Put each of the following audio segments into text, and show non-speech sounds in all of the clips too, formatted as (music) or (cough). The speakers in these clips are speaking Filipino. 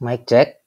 Mic check.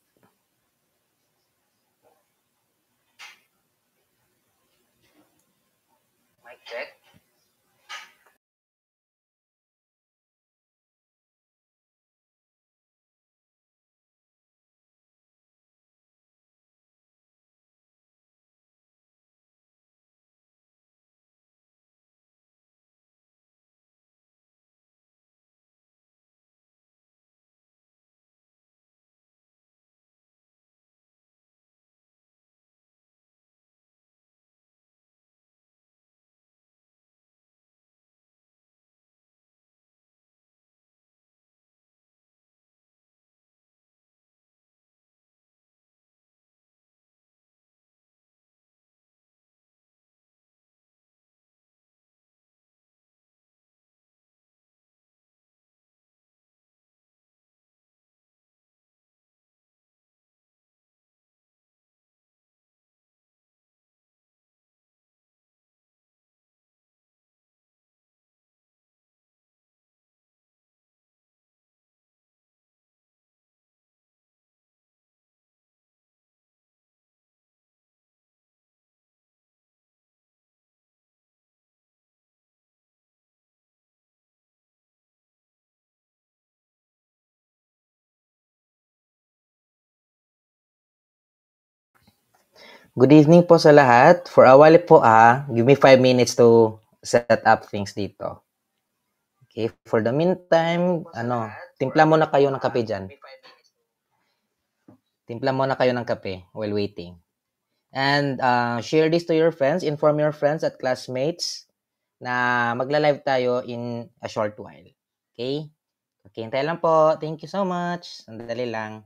Good evening po sa lahat. For a while po ah, give me 5 minutes to set up things dito. Okay, for the meantime, ano, timpla muna kayo ng kape dyan. Timpla muna kayo ng kape while waiting. And uh, share this to your friends, inform your friends at classmates na magla-live tayo in a short while. Okay? Okay, hintay lang po. Thank you so much. Sandali lang.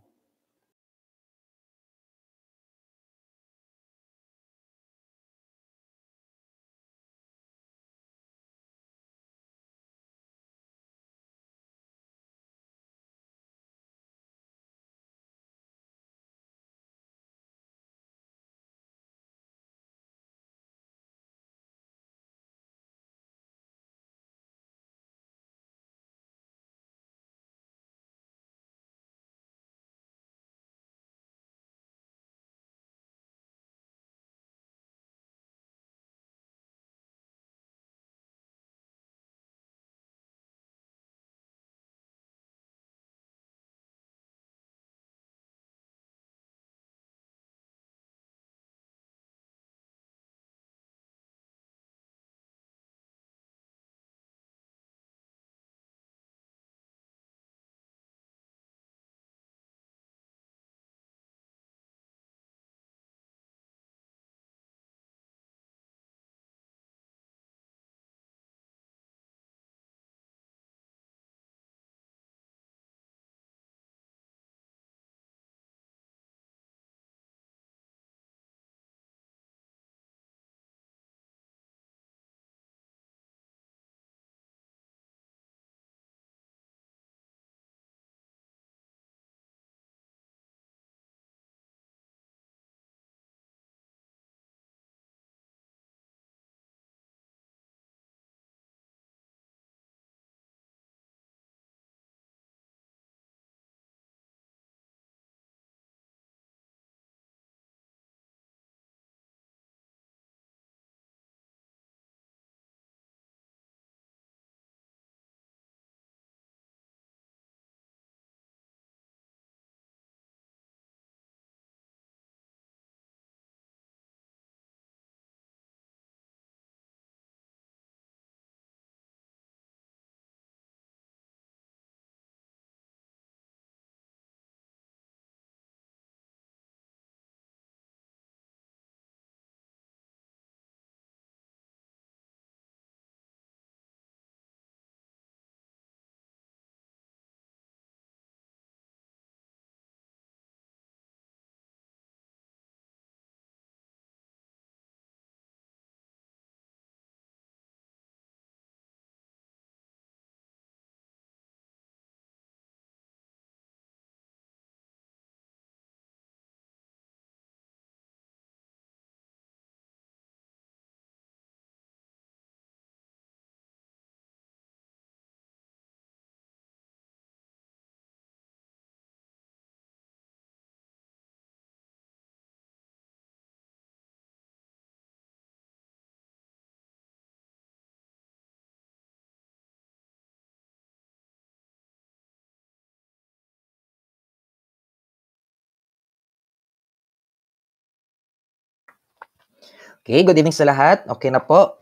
Okay, good evening sa lahat. Okay na po.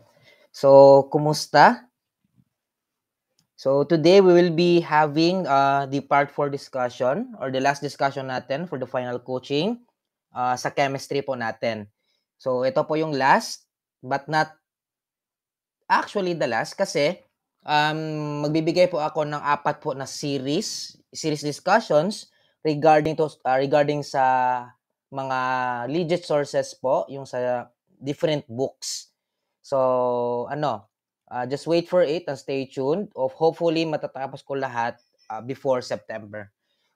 So, kumusta? So, today we will be having uh, the part 4 discussion or the last discussion natin for the final coaching uh, sa chemistry po natin. So, ito po yung last but not actually the last kasi um, magbibigay po ako ng apat po na series, series discussions regarding to uh, regarding sa mga legit sources po, yung sa different books. So, ano, uh, just wait for it and stay tuned. Of hopefully, matatapos ko lahat uh, before September.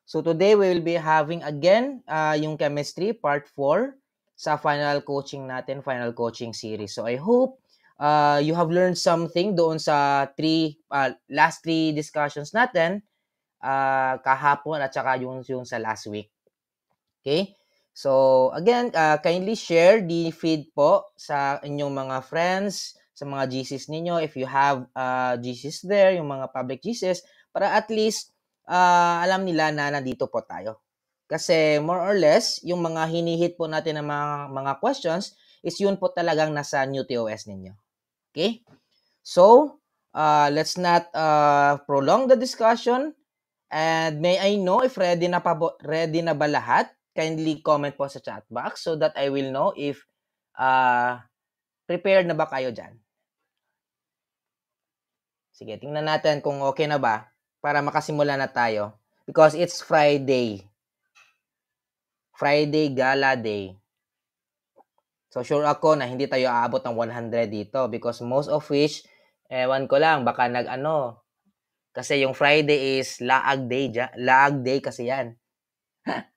So, today we will be having again uh, yung chemistry part 4 sa final coaching natin, final coaching series. So, I hope uh, you have learned something doon sa three, uh, last three discussions natin uh, kahapon at saka yung, yung sa last week. Okay? So, again, uh, kindly share the feed po sa inyong mga friends, sa mga GCs ninyo, if you have uh, ah, GCs there, yung mga public GCs, para at least uh, alam nila na nandito po tayo. Kasi more or less, yung mga hinihit po natin ng mga, mga questions is yun po talagang nasa new TOS ninyo. Okay? So, uh, let's not uh, prolong the discussion. And may I know if ready na, pa, ready na ba lahat? kindly comment po sa chat box so that I will know if uh, prepared na ba kayo dyan. Sige, tingnan natin kung okay na ba para makasimula na tayo. Because it's Friday. Friday Gala Day. So sure ako na hindi tayo aabot ng 100 dito because most of which, ewan ko lang, baka nag-ano. Kasi yung Friday is Laag Day. Laag Day kasi yan. (laughs)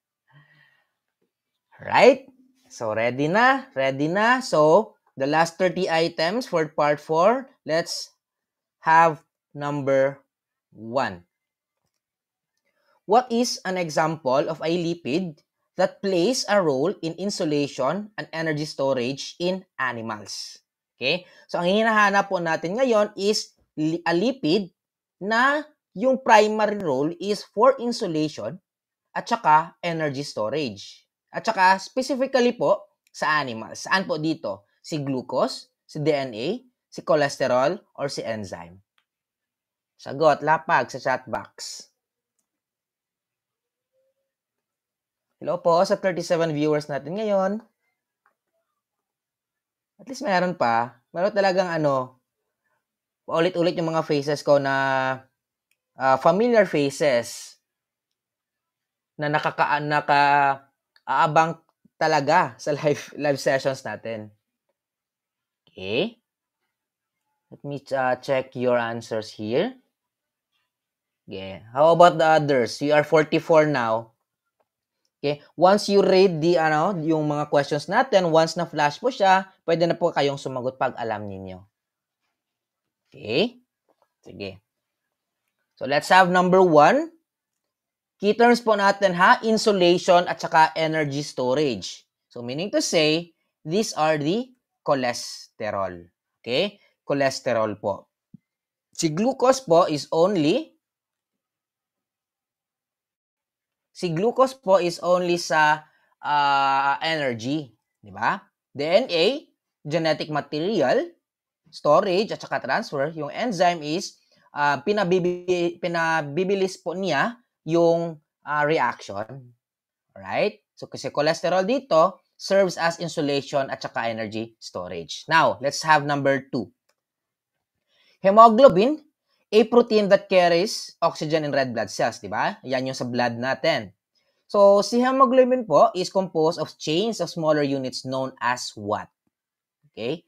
Right? So, ready na? Ready na? So, the last 30 items for part 4, let's have number 1. What is an example of a lipid that plays a role in insulation and energy storage in animals? Okay? So, ang hinahanap po natin ngayon is a lipid na yung primary role is for insulation at saka energy storage. At saka specifically po sa animals. Saan po dito? Si glucose, si DNA, si cholesterol, or si enzyme? Sagot, lapag sa chat box. Hello po sa 37 viewers natin ngayon. At least meron pa. Meron talagang ano, ulit ulit yung mga faces ko na uh, familiar faces na nakaka, naka, aabang talaga sa live live sessions natin. Okay? Let me uh, check your answers here. Okay. How about the others? You are 44 now. Okay? Once you read the ano, yung mga questions natin, once na flash po siya, pwede na po kayong sumagot pag alam niyo. Okay? Sige. So let's have number one. Key terms po natin ha, insulation at saka energy storage. So meaning to say, these are the cholesterol. Okay? Cholesterol po. Si glucose po is only Si glucose po is only sa uh, energy, di ba? DNA, genetic material, storage at saka transfer, yung enzyme is uh, pinabibi, pinabibilis po niya yung uh, reaction. Right? So, kasi cholesterol dito serves as insulation at saka energy storage. Now, let's have number two. Hemoglobin, a protein that carries oxygen in red blood cells, di ba? Yan yung sa blood natin. So, si hemoglobin po is composed of chains of smaller units known as what? Okay?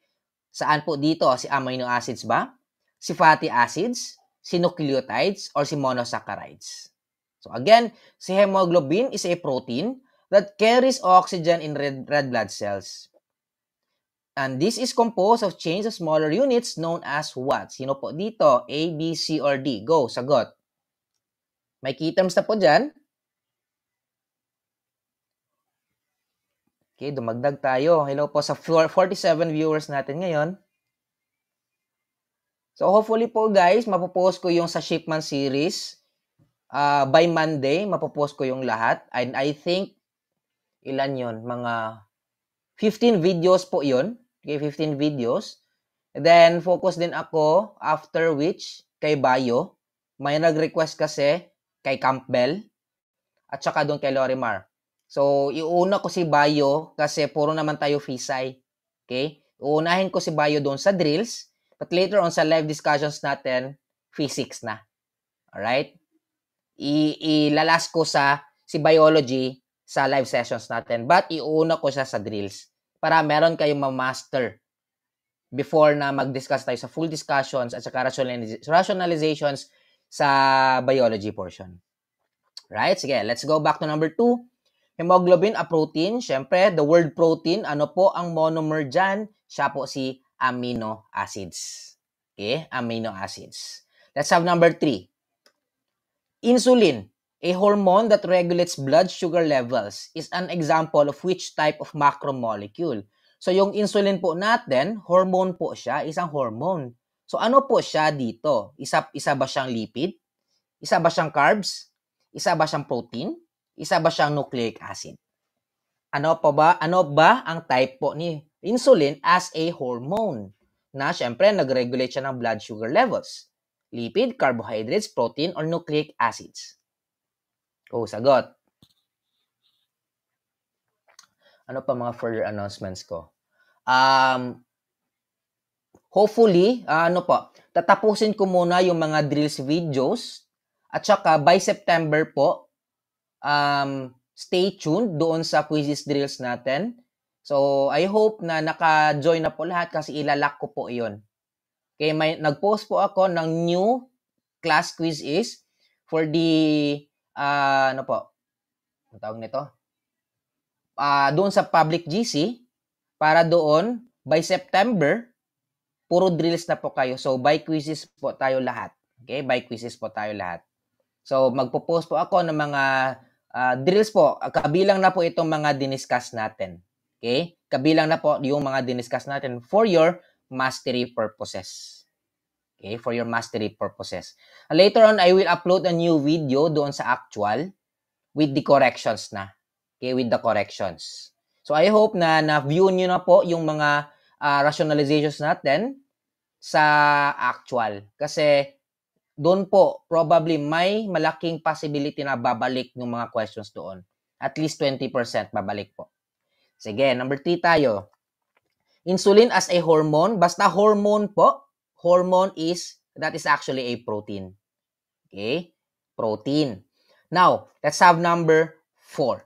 Saan po dito? Si amino acids ba? Si fatty acids? Si nucleotides? Or si monosaccharides? So again, si hemoglobin is a protein that carries oxygen in red, red blood cells. And this is composed of chains of smaller units known as what? Sino po dito? A, B, C, or D? Go, sagot. May kitams na po dyan. Okay, dumagdag tayo. Hello po sa 47 viewers natin ngayon. So hopefully po guys, mapopost ko yung sa shipment series uh, by Monday, mapopost ko yung lahat. And I think, ilan yon Mga 15 videos po yon Okay, 15 videos. Then, focus din ako after which kay Bayo. May nag-request kasi kay Campbell at saka doon kay Lorimar. So, iuna ko si Bayo kasi puro naman tayo Fisay. Okay? Uunahin ko si Bayo doon sa drills, but later on sa live discussions natin, physics na. Alright? ilalas ko sa si biology sa live sessions natin. But iuna ko siya sa drills para meron kayong ma-master before na mag-discuss tayo sa full discussions at saka rationalizations sa biology portion. Right? Sige, let's go back to number two. Hemoglobin, a protein. Siyempre, the word protein, ano po ang monomer dyan? Siya po si amino acids. Okay? Amino acids. Let's have number three. Insulin, a hormone that regulates blood sugar levels, is an example of which type of macromolecule. So yung insulin po natin, hormone po siya, isang hormone. So ano po siya dito? Isa, isa ba siyang lipid? Isa ba siyang carbs? Isa ba siyang protein? Isa ba siyang nucleic acid? Ano pa ba? Ano ba ang type po ni insulin as a hormone? Na syempre nag-regulate siya ng blood sugar levels lipid, carbohydrates, protein, or nucleic acids? Oh, sagot. Ano pa mga further announcements ko? Um, hopefully, uh, ano po, tatapusin ko muna yung mga drills videos at saka by September po, um, stay tuned doon sa quizzes drills natin. So, I hope na naka-join na po lahat kasi ilalak ko po iyon. Okay, may nag-post po ako ng new class quiz is for the uh, ano po? Ang tawag nito? Uh, doon sa public GC para doon by September puro drills na po kayo. So by quizzes po tayo lahat. Okay, by quizzes po tayo lahat. So magpo-post po ako ng mga uh, drills po. Kabilang na po itong mga diniscuss natin. Okay? Kabilang na po yung mga diniscuss natin for your mastery purposes. Okay, for your mastery purposes. Later on, I will upload a new video doon sa actual with the corrections na. Okay, with the corrections. So I hope na na-view niyo na po yung mga uh, rationalizations natin sa actual. Kasi doon po, probably may malaking possibility na babalik yung mga questions doon. At least 20% babalik po. Sige, number 3 tayo. Insulin as a hormone, basta hormone po, hormone is, that is actually a protein. Okay? Protein. Now, let's have number 4.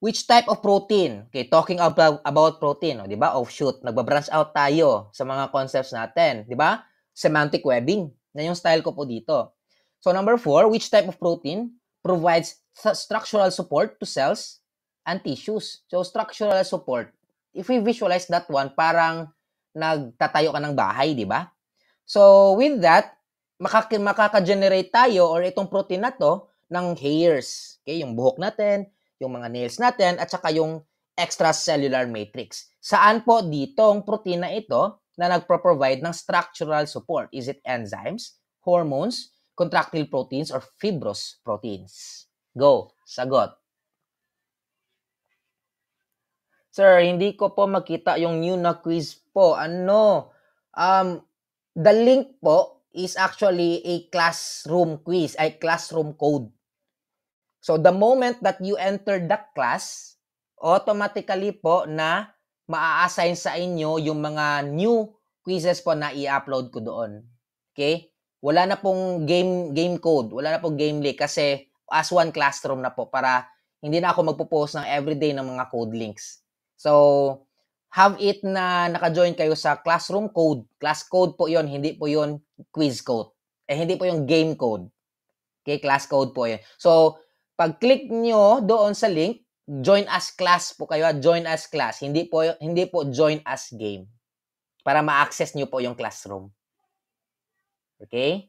Which type of protein? Okay, talking about, about protein, oh, di ba? Offshoot. Oh, nagbabranch out tayo sa mga concepts natin, di ba? Semantic webbing. Na yung style ko po dito. So number 4, which type of protein provides structural support to cells and tissues? So structural support if we visualize that one, parang nagtatayo ka ng bahay, di ba? So, with that, makak- makaka-generate tayo or itong protein na to ng hairs. Okay, yung buhok natin, yung mga nails natin, at saka yung extracellular matrix. Saan po ditong protein na ito na nagpro-provide ng structural support? Is it enzymes, hormones, contractile proteins, or fibrous proteins? Go, sagot. Sir, hindi ko po makita yung new na quiz po. Ano? Um, the link po is actually a classroom quiz, ay classroom code. So the moment that you enter the class, automatically po na maa-assign sa inyo yung mga new quizzes po na i-upload ko doon. Okay? Wala na pong game game code, wala na pong game link kasi as one classroom na po para hindi na ako magpo-post ng everyday ng mga code links. So, have it na naka-join kayo sa classroom code. Class code po yon hindi po yon quiz code. Eh, hindi po yung game code. Okay, class code po yun. So, pag-click nyo doon sa link, join as class po kayo, ah. join as class. Hindi po, hindi po join as game. Para ma-access nyo po yung classroom. Okay?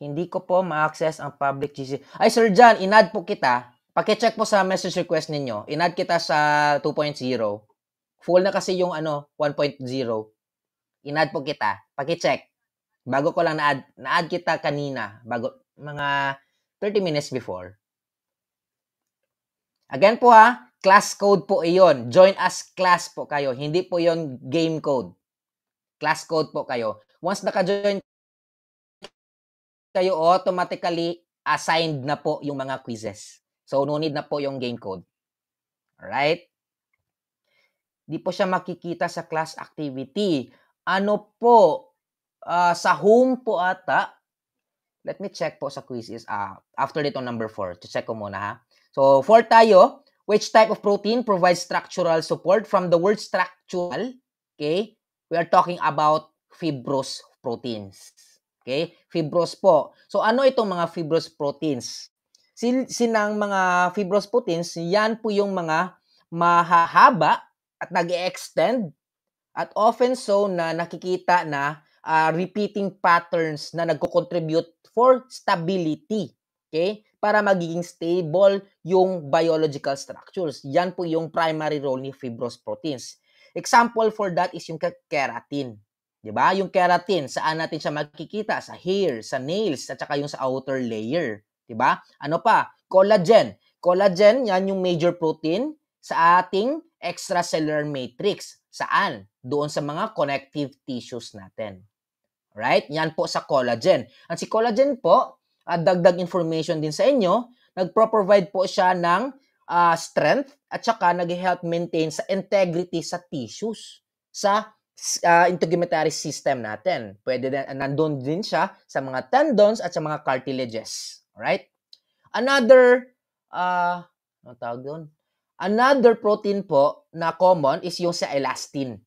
Hindi ko po ma-access ang public GC. Ay, Sir John, inad po kita Paki-check po sa message request ninyo. Inad kita sa 2.0. Full na kasi yung ano, 1.0. Inad po kita. Paki-check. Bago ko lang na-add, na-add kita kanina, bago mga 30 minutes before. Again po ha, class code po iyon. Join us class po kayo. Hindi po yon game code. Class code po kayo. Once naka-join kayo, automatically assigned na po yung mga quizzes. So, no need na po yung game code. Alright? Di po siya makikita sa class activity. Ano po? Uh, sa home po ata. Let me check po sa quizzes. Uh, after dito number 4. Check ko muna ha. So, 4 tayo. Which type of protein provides structural support? From the word structural, okay, we are talking about fibrous proteins. Okay? Fibrous po. So, ano itong mga fibrous proteins? sin, sinang mga fibrous proteins, yan po yung mga mahahaba at nag extend at often so na nakikita na uh, repeating patterns na nagko-contribute for stability. Okay? Para magiging stable yung biological structures. Yan po yung primary role ni fibrous proteins. Example for that is yung keratin. 'Di ba? Yung keratin, saan natin siya makikita? Sa hair, sa nails, at saka yung sa outer layer. 'di ba? Ano pa? Collagen. Collagen 'yan yung major protein sa ating extracellular matrix. Saan? Doon sa mga connective tissues natin. Right? Yan po sa collagen. At si collagen po, at uh, dagdag information din sa inyo, nagpro-provide po siya ng uh, strength at saka nag-help maintain sa integrity sa tissues, sa uh, integumentary system natin. Pwede din, nandun din siya sa mga tendons at sa mga cartilages. Alright? Another, uh, ano tawag doon? Another protein po na common is yung sa elastin.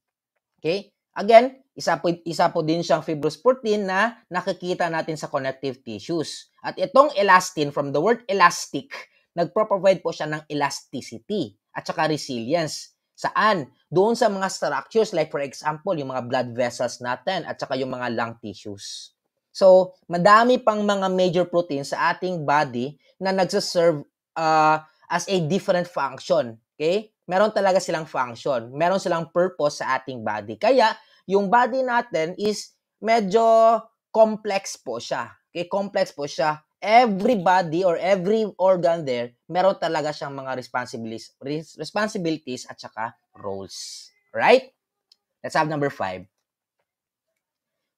Okay? Again, isa po, isa po din siyang fibrous protein na nakikita natin sa connective tissues. At itong elastin, from the word elastic, nagpro-provide po siya ng elasticity at saka resilience. Saan? Doon sa mga structures like for example, yung mga blood vessels natin at saka yung mga lung tissues. So, madami pang mga major protein sa ating body na nagsaserve uh, ah, as a different function. Okay? Meron talaga silang function. Meron silang purpose sa ating body. Kaya, yung body natin is medyo complex po siya. Okay? Complex po siya. Every body or every organ there, meron talaga siyang mga responsibilities, responsibilities at saka roles. Right? Let's have number five.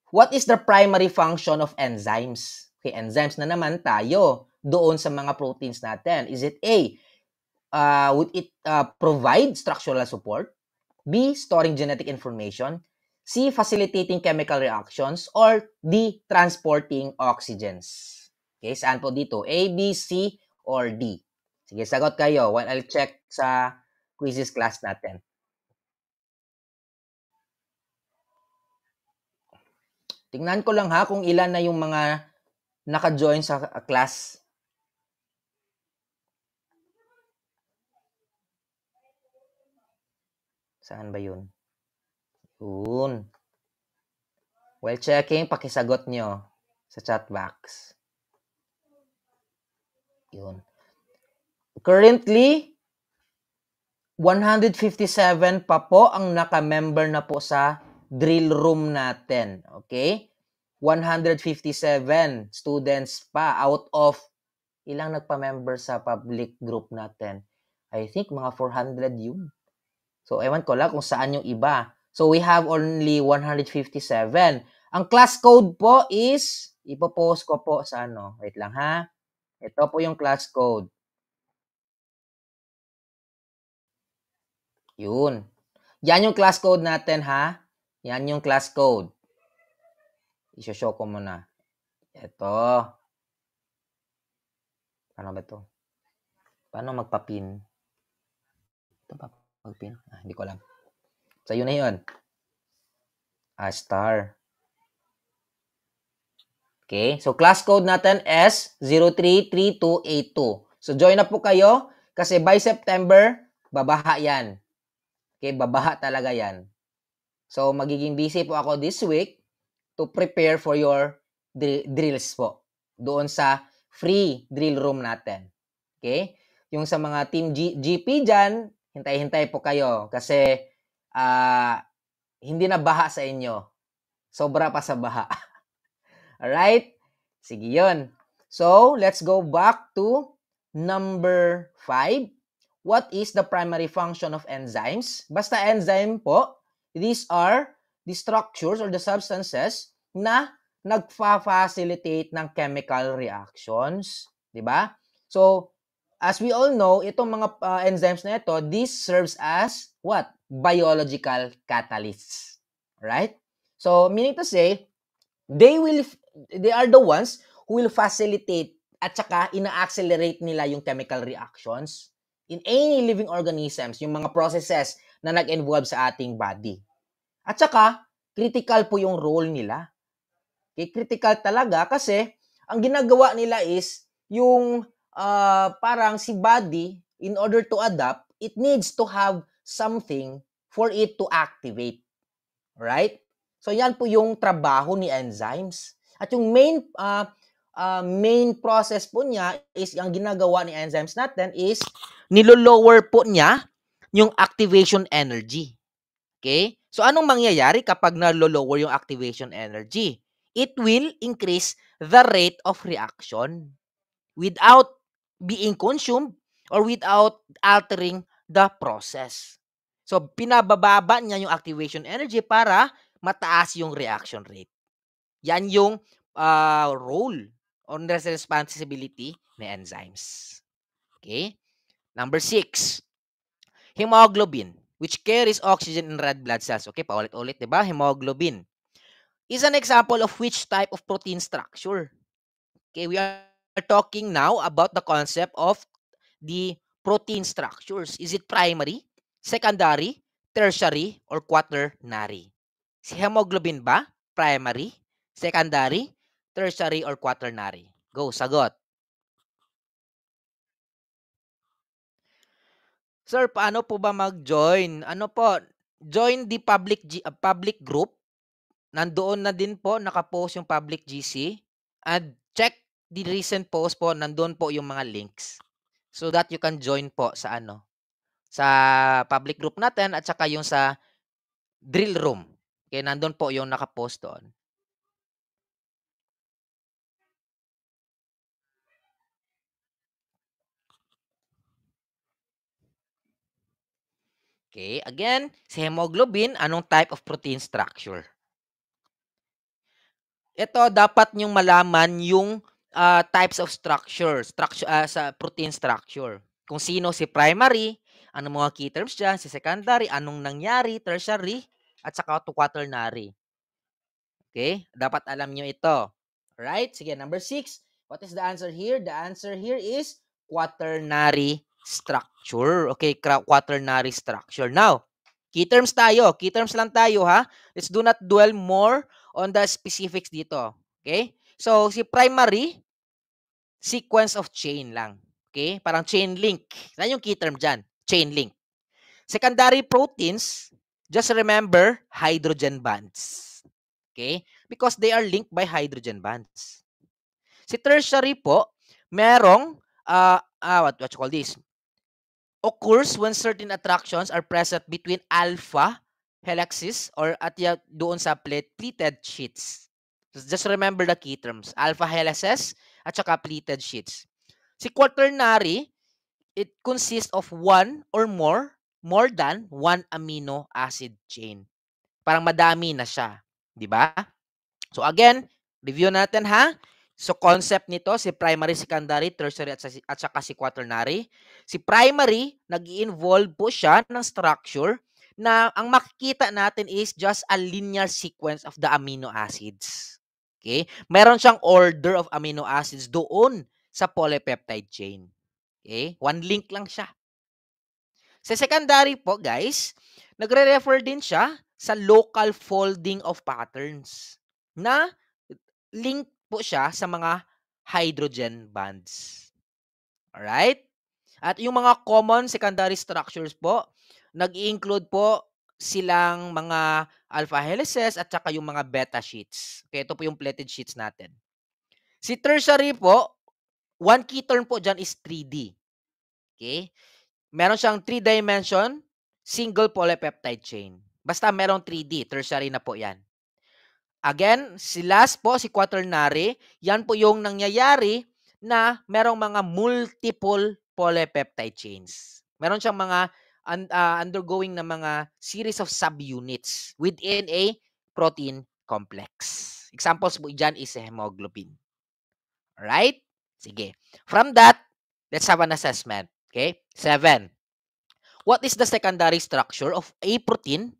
What is the primary function of enzymes? Okay, enzymes na naman tayo doon sa mga proteins natin. Is it A, uh, would it uh, provide structural support? B, storing genetic information? C, facilitating chemical reactions? Or D, transporting oxygens? Okay, saan po dito? A, B, C, or D? Sige, sagot kayo while I'll check sa quizzes class natin. Tingnan ko lang ha kung ilan na yung mga naka-join sa class. Saan ba yun? Yun. While checking, pakisagot nyo sa chat box. Yun. Currently, 157 pa po ang naka-member na po sa drill room natin. Okay? 157 students pa out of ilang nagpa-member sa public group natin. I think mga 400 yun. So, ewan ko lang kung saan yung iba. So, we have only 157. Ang class code po is, ipopost ko po sa ano. Wait lang ha. Ito po yung class code. Yun. Yan yung class code natin ha. Yan yung class code. Isoshow ko muna. Ito. Ano ba to? Paano magpa-pin? Ito ba? Mag-pin? Ah, hindi ko alam. So, yun na yun. A ah, star. Okay? So, class code natin is 033282. So, join na po kayo kasi by September, babaha yan. Okay? Babaha talaga yan. So, magiging busy po ako this week to prepare for your dr- drills po. Doon sa free drill room natin. Okay? Yung sa mga team G- GP dyan, hintay-hintay po kayo kasi uh, hindi na baha sa inyo. Sobra pa sa baha. (laughs) Alright? Sige yun. So, let's go back to number 5. What is the primary function of enzymes? Basta enzyme po, These are the structures or the substances na nagfa-facilitate ng chemical reactions, 'di ba? So, as we all know, itong mga uh, enzymes na ito, this serves as what? Biological catalysts. Right? So, meaning to say, they will they are the ones who will facilitate at saka ina-accelerate nila yung chemical reactions in any living organisms, yung mga processes na nag-involve sa ating body. At saka, critical po yung role nila. Okay, critical talaga kasi ang ginagawa nila is yung uh, parang si body, in order to adapt, it needs to have something for it to activate. Right? So yan po yung trabaho ni enzymes. At yung main uh, uh, main process po niya is ang ginagawa ni enzymes natin is nilolower po niya yung activation energy. Okay? So anong mangyayari kapag nalo-lower yung activation energy? It will increase the rate of reaction without being consumed or without altering the process. So pinabababa niya yung activation energy para mataas yung reaction rate. Yan yung uh, role or responsibility ng enzymes. Okay? Number six, hemoglobin which carries oxygen in red blood cells. Okay, paulit-ulit, di ba? Hemoglobin is an example of which type of protein structure. Okay, we are talking now about the concept of the protein structures. Is it primary, secondary, tertiary, or quaternary? Si hemoglobin ba? Primary, secondary, tertiary, or quaternary? Go, sagot. Sir, paano po ba mag-join? Ano po? Join the public G- uh, public group. Nandoon na din po nakapost yung public GC and check the recent post po nandoon po yung mga links so that you can join po sa ano sa public group natin at saka yung sa drill room. Okay, nandoon po yung nakapost doon. Okay, again, si hemoglobin, anong type of protein structure? Ito, dapat nyong malaman yung uh, types of structure, structure uh, ah, sa protein structure. Kung sino si primary, anong mga key terms diyan, si secondary, anong nangyari, tertiary, at saka to quaternary. Okay, dapat alam niyo ito. Right? sige, number six. What is the answer here? The answer here is quaternary structure. Okay, quaternary structure. Now, key terms tayo. Key terms lang tayo ha. Let's do not dwell more on the specifics dito. Okay? So, si primary, sequence of chain lang. Okay? Parang chain link. Yan yung key term dyan? Chain link. Secondary proteins, just remember hydrogen bonds. Okay? Because they are linked by hydrogen bonds. Si tertiary po, merong, uh, uh, what, what you call this? occurs when certain attractions are present between alpha helices or at ya, doon sa plate, pleated sheets. Just remember the key terms. Alpha helices at saka pleated sheets. Si quaternary, it consists of one or more, more than one amino acid chain. Parang madami na siya. Di ba? So again, review natin ha. So concept nito si primary, secondary, tertiary at, at saka si quaternary. Si primary, nag-involve po siya ng structure na ang makikita natin is just a linear sequence of the amino acids. Okay? Meron siyang order of amino acids doon sa polypeptide chain. Okay? One link lang siya. Sa secondary po, guys, nagre-refer din siya sa local folding of patterns na link po siya sa mga hydrogen bonds. Alright? At yung mga common secondary structures po, nag-include po silang mga alpha helices at saka yung mga beta sheets. Okay, ito po yung plated sheets natin. Si tertiary po, one key term po dyan is 3D. Okay? Meron siyang 3 dimension single polypeptide chain. Basta merong 3D, tertiary na po yan. Again, si last po, si quaternary, yan po yung nangyayari na merong mga multiple polypeptide chains. Meron siyang mga uh, undergoing na mga series of subunits within a protein complex. Examples po dyan is hemoglobin. Alright? Sige. From that, let's have an assessment. Okay? Seven. What is the secondary structure of a protein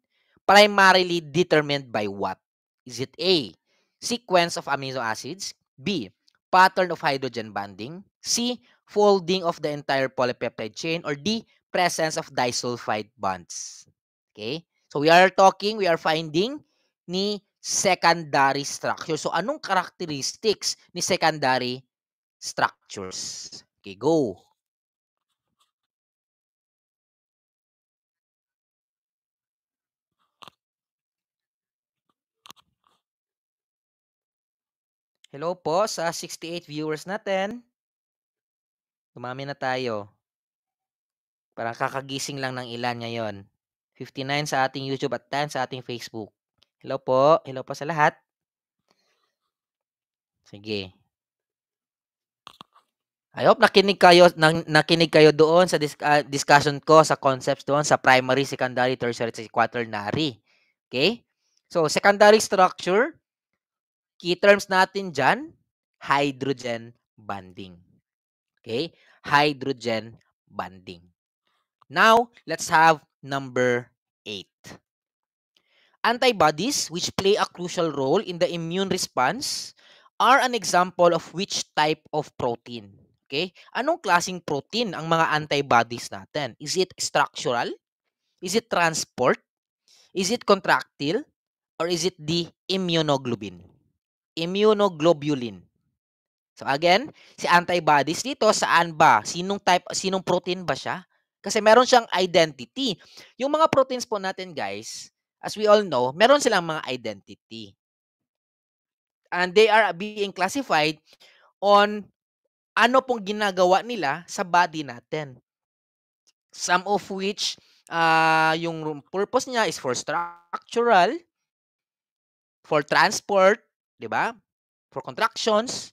primarily determined by what? Is it A, sequence of amino acids? B, pattern of hydrogen bonding? C, folding of the entire polypeptide chain? Or D, presence of disulfide bonds? Okay? So we are talking, we are finding ni secondary structure. So anong characteristics ni secondary structures? Okay, go. Hello po sa 68 viewers natin. Tumami na tayo. Parang kakagising lang ng ilan ngayon. 59 sa ating YouTube at 10 sa ating Facebook. Hello po. Hello po sa lahat. Sige. I hope nakinig kayo nakinig kayo doon sa dis, uh, discussion ko sa concepts doon sa primary, secondary, tertiary, at quaternary. Okay? So, secondary structure, Key terms natin dyan, hydrogen bonding. Okay? Hydrogen bonding. Now, let's have number 8. Antibodies, which play a crucial role in the immune response, are an example of which type of protein. Okay? Anong klasing protein ang mga antibodies natin? Is it structural? Is it transport? Is it contractile? Or is it the immunoglobulin? immunoglobulin. So again, si antibodies dito saan ba? Sinong type sinong protein ba siya? Kasi meron siyang identity. Yung mga proteins po natin, guys, as we all know, meron silang mga identity. And they are being classified on ano pong ginagawa nila sa body natin. Some of which uh, yung purpose niya is for structural, for transport, 'di ba? For contractions,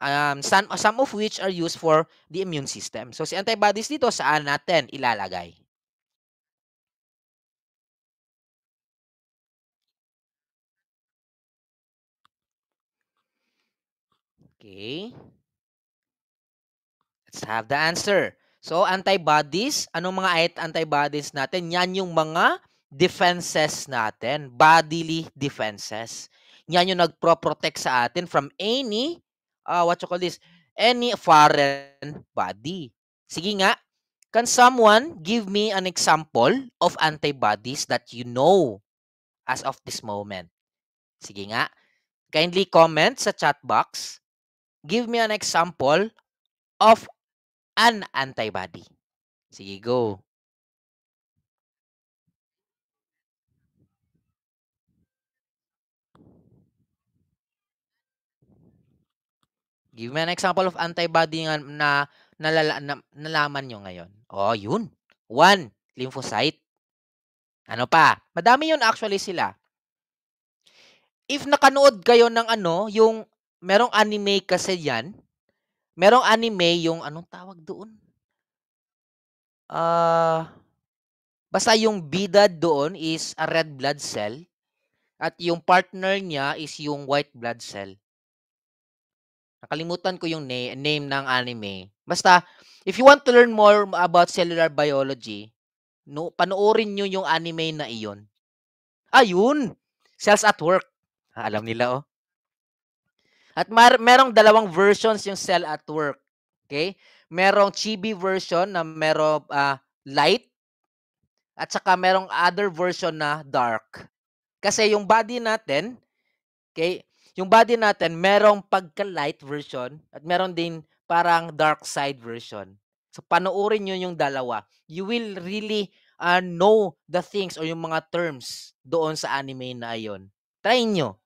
um, some, some of which are used for the immune system. So si antibodies dito saan natin ilalagay? Okay. Let's have the answer. So antibodies, anong mga antibodies natin? Yan yung mga defenses natin, bodily defenses. Yan yung nagpro-protect sa atin from any, uh, what you call this, any foreign body. Sige nga, can someone give me an example of antibodies that you know as of this moment? Sige nga, kindly comment sa chat box. Give me an example of an antibody. Sige, go. Give me an example of antibody na, nalala, na nalaman nyo ngayon. Oh, yun. One, lymphocyte. Ano pa? Madami yun actually sila. If nakanood kayo ng ano, yung merong anime kasi yan, merong anime yung anong tawag doon? Ah, uh, basta yung bida doon is a red blood cell at yung partner niya is yung white blood cell. Nakalimutan ko yung na- name ng anime. Basta, if you want to learn more about cellular biology, no, panoorin nyo yung anime na iyon. Ayun! Cells at Work. Ha, ah, alam nila, oh. At mar- merong dalawang versions yung Cell at Work. Okay? Merong chibi version na merong uh, light at saka merong other version na dark. Kasi yung body natin, okay, yung body natin, merong pagka-light version at meron din parang dark side version. So, panoorin nyo yung dalawa. You will really uh, know the things or yung mga terms doon sa anime na ayon. Try nyo.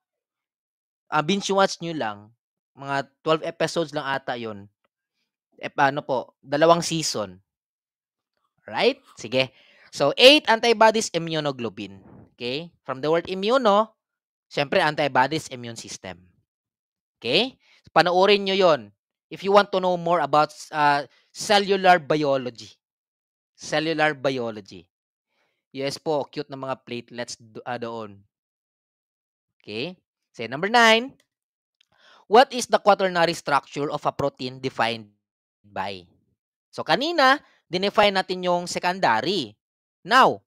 Uh, ah, binge watch nyo lang. Mga 12 episodes lang ata yon. E, ano po, dalawang season. Right? Sige. So, 8 antibodies immunoglobulin. Okay? From the word immuno, Siyempre, antibodies, immune system. Okay? Panoorin nyo yon if you want to know more about uh, cellular biology. Cellular biology. Yes po, cute na mga platelets do, uh, doon. Okay? Say number nine, what is the quaternary structure of a protein defined by? So kanina, dinefine natin yung secondary. Now,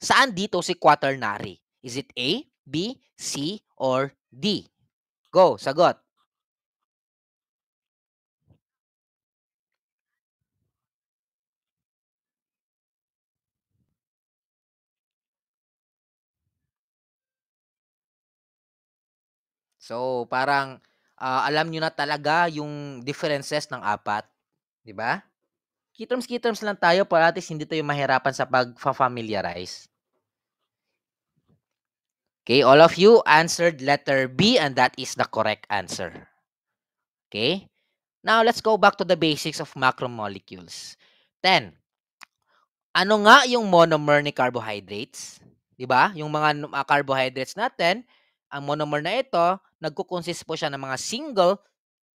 saan dito si quaternary? Is it A? B, C, or D? Go, sagot. So, parang uh, alam nyo na talaga yung differences ng apat. Di ba? Key terms, key terms lang tayo para hindi tayo mahirapan sa pag-familiarize. Okay, all of you answered letter B and that is the correct answer. Okay? Now, let's go back to the basics of macromolecules. 10. Ano nga yung monomer ni carbohydrates? 'Di ba? Yung mga ah, carbohydrates natin, ang monomer na ito, nagko-consist po siya ng mga single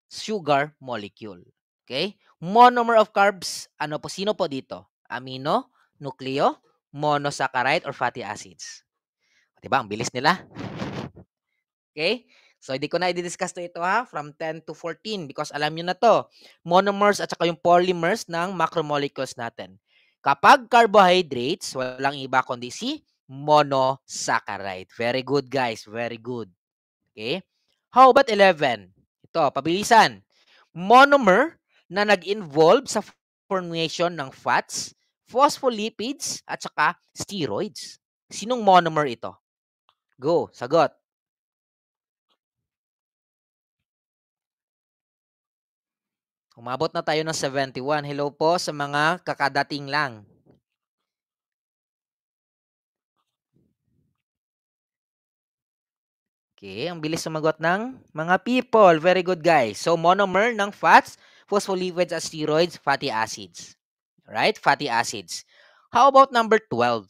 sugar molecule. Okay? Monomer of carbs, ano po sino po dito? Amino, nucleo, monosaccharide or fatty acids. 'Di ba? Ang bilis nila. Okay? So, hindi ko na i-discuss to ito ha, from 10 to 14 because alam niyo na to, monomers at saka yung polymers ng macromolecules natin. Kapag carbohydrates, walang iba kundi si monosaccharide. Very good guys, very good. Okay? How about 11? Ito, pabilisan. Monomer na nag-involve sa formation ng fats, phospholipids, at saka steroids. Sinong monomer ito? Go, sagot. Umabot na tayo ng 71. Hello po sa mga kakadating lang. Okay, ang bilis sumagot ng mga people. Very good guys. So monomer ng fats, phospholipids at steroids, fatty acids. Right? Fatty acids. How about number 12?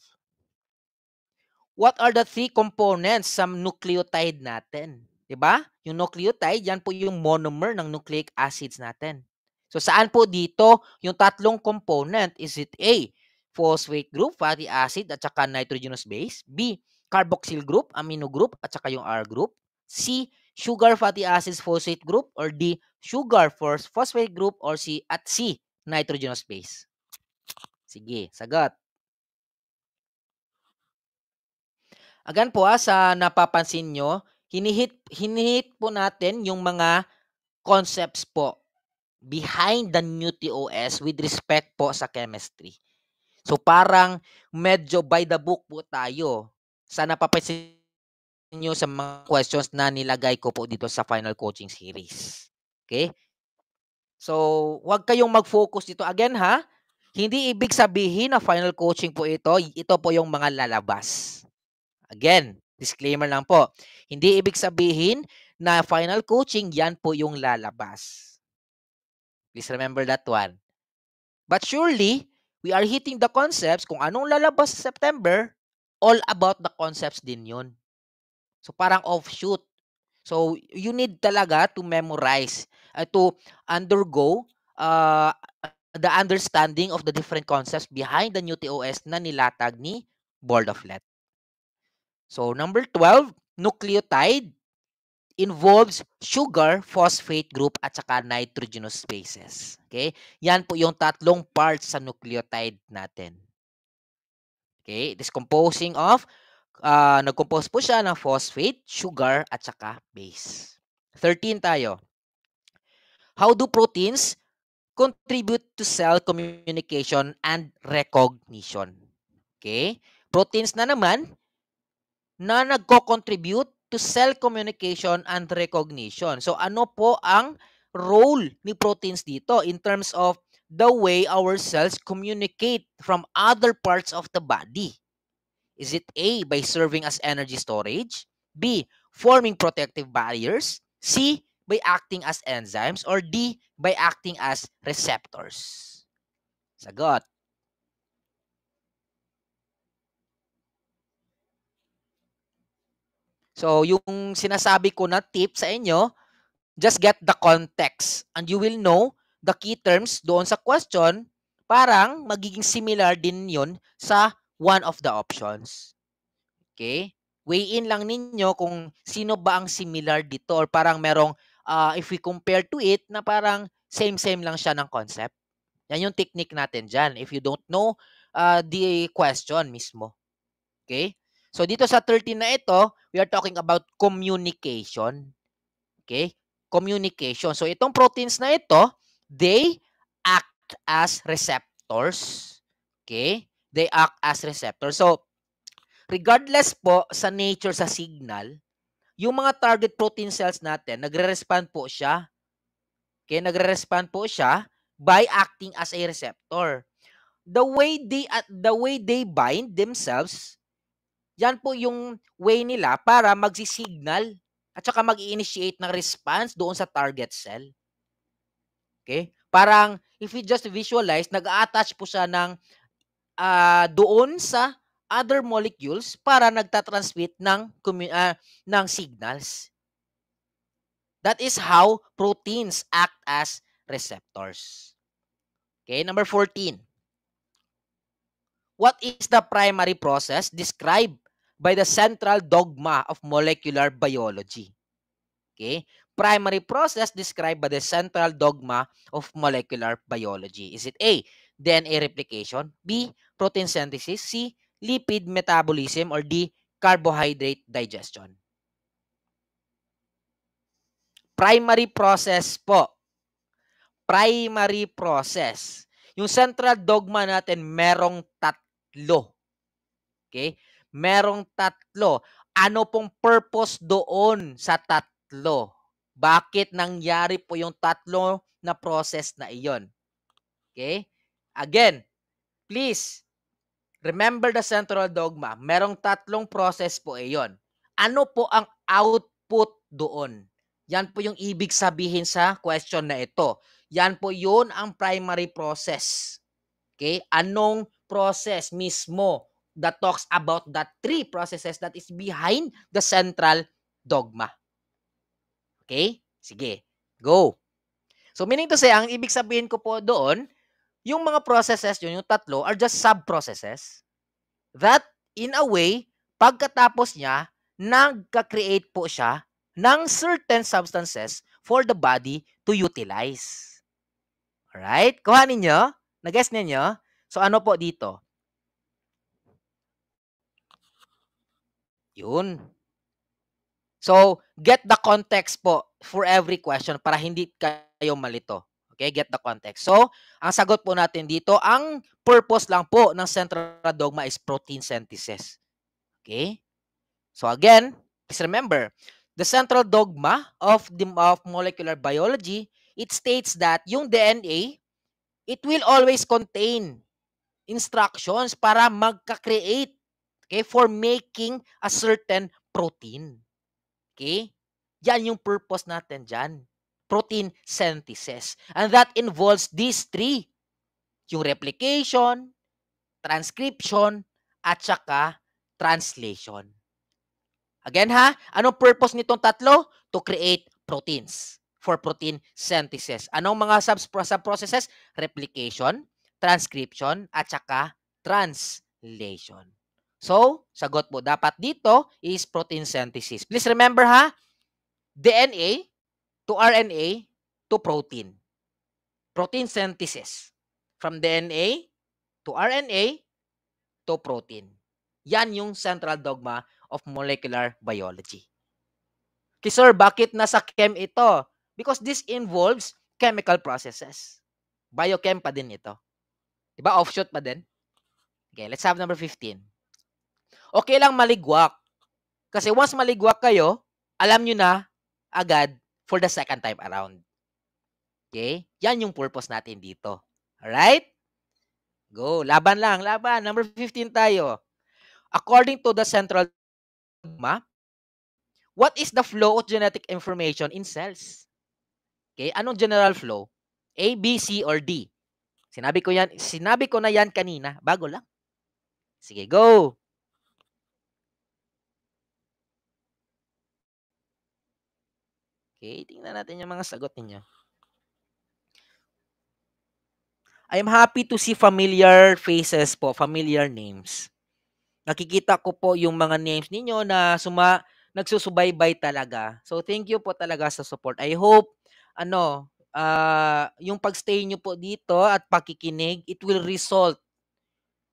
what are the three components sa nucleotide natin? 'Di ba? Yung nucleotide, yan po yung monomer ng nucleic acids natin. So saan po dito yung tatlong component? Is it A, phosphate group, fatty acid at saka nitrogenous base? B, carboxyl group, amino group at saka yung R group? C, sugar fatty acids phosphate group or D, sugar phosphate group or C at C, nitrogenous base? Sige, sagot. Agan po ah, sa napapansin nyo, hinihit, hinihit po natin yung mga concepts po behind the new TOS with respect po sa chemistry. So parang medyo by the book po tayo sa napapansin nyo sa mga questions na nilagay ko po dito sa final coaching series. Okay? So, wag kayong mag-focus dito. Again ha, hindi ibig sabihin na final coaching po ito. Ito po yung mga lalabas. Again, disclaimer lang po. Hindi ibig sabihin na final coaching, yan po yung lalabas. Please remember that one. But surely, we are hitting the concepts kung anong lalabas sa September, all about the concepts din yun. So parang offshoot. So you need talaga to memorize, uh, to undergo uh, the understanding of the different concepts behind the new TOS na nilatag ni Board of Let. So number 12, nucleotide involves sugar, phosphate group at saka nitrogenous bases. Okay? Yan po yung tatlong parts sa nucleotide natin. Okay? It is composing of, uh, nagcompose po siya ng phosphate, sugar, at saka base. 13 tayo. How do proteins contribute to cell communication and recognition? Okay? Proteins na naman, na nagko-contribute to cell communication and recognition. So ano po ang role ni proteins dito in terms of the way our cells communicate from other parts of the body? Is it A, by serving as energy storage? B, forming protective barriers? C, by acting as enzymes? Or D, by acting as receptors? Sagot. So, yung sinasabi ko na tip sa inyo, just get the context and you will know the key terms doon sa question. Parang magiging similar din yon sa one of the options. Okay? Weigh in lang ninyo kung sino ba ang similar dito or parang merong uh, if we compare to it na parang same-same lang siya ng concept. Yan yung technique natin dyan. If you don't know uh, the question mismo. Okay? So dito sa 13 na ito, we are talking about communication. Okay? Communication. So itong proteins na ito, they act as receptors. Okay? They act as receptors. So regardless po sa nature sa signal, yung mga target protein cells natin, nagre-respond po siya. Okay, nagre-respond po siya by acting as a receptor. The way they at the way they bind themselves yan po yung way nila para magsisignal at saka mag-initiate ng response doon sa target cell. Okay? Parang if you just visualize, nag-attach po siya ng uh, doon sa other molecules para nagtatransmit ng uh, ng signals. That is how proteins act as receptors. Okay, number 14. What is the primary process described by the central dogma of molecular biology. Okay? Primary process described by the central dogma of molecular biology. Is it A, DNA replication, B, protein synthesis, C, lipid metabolism, or D, carbohydrate digestion? Primary process po. Primary process. Yung central dogma natin merong tatlo. Okay? merong tatlo. Ano pong purpose doon sa tatlo? Bakit nangyari po yung tatlo na process na iyon? Okay? Again, please, remember the central dogma. Merong tatlong process po iyon. Ano po ang output doon? Yan po yung ibig sabihin sa question na ito. Yan po yun ang primary process. Okay? Anong process mismo that talks about the three processes that is behind the central dogma. Okay? Sige, go. So meaning to say, ang ibig sabihin ko po doon, yung mga processes yun, yung tatlo, are just sub-processes that in a way, pagkatapos niya, nagka-create po siya ng certain substances for the body to utilize. Alright? Kuha ninyo? Nag-guess ninyo? So ano po dito? Yun. So, get the context po for every question para hindi kayo malito. Okay, get the context. So, ang sagot po natin dito, ang purpose lang po ng central dogma is protein synthesis. Okay? So again, please remember, the central dogma of the of molecular biology, it states that yung DNA, it will always contain instructions para magka-create okay, for making a certain protein. Okay? Yan yung purpose natin dyan. Protein synthesis. And that involves these three. Yung replication, transcription, at saka translation. Again ha, anong purpose nitong tatlo? To create proteins for protein synthesis. Anong mga sub-processes? Replication, transcription, at saka translation. So, sagot mo dapat dito is protein synthesis. Please remember ha, DNA to RNA to protein. Protein synthesis. From DNA to RNA to protein. Yan yung central dogma of molecular biology. Okay, sir, bakit nasa chem ito? Because this involves chemical processes. Biochem pa din ito. Diba? Offshoot pa din. Okay, let's have number 15. Okay lang maligwak. Kasi once maligwak kayo, alam nyo na agad for the second time around. Okay? Yan yung purpose natin dito. Alright? Go. Laban lang. Laban. Number 15 tayo. According to the central dogma, what is the flow of genetic information in cells? Okay? Anong general flow? A, B, C, or D? Sinabi ko yan, sinabi ko na yan kanina, bago lang. Sige, go. Okay, tingnan natin yung mga sagot ninyo. I'm happy to see familiar faces po, familiar names. Nakikita ko po yung mga names ninyo na suma nagsusubaybay talaga. So thank you po talaga sa support. I hope ano, uh, yung pagstay niyo po dito at pakikinig, it will result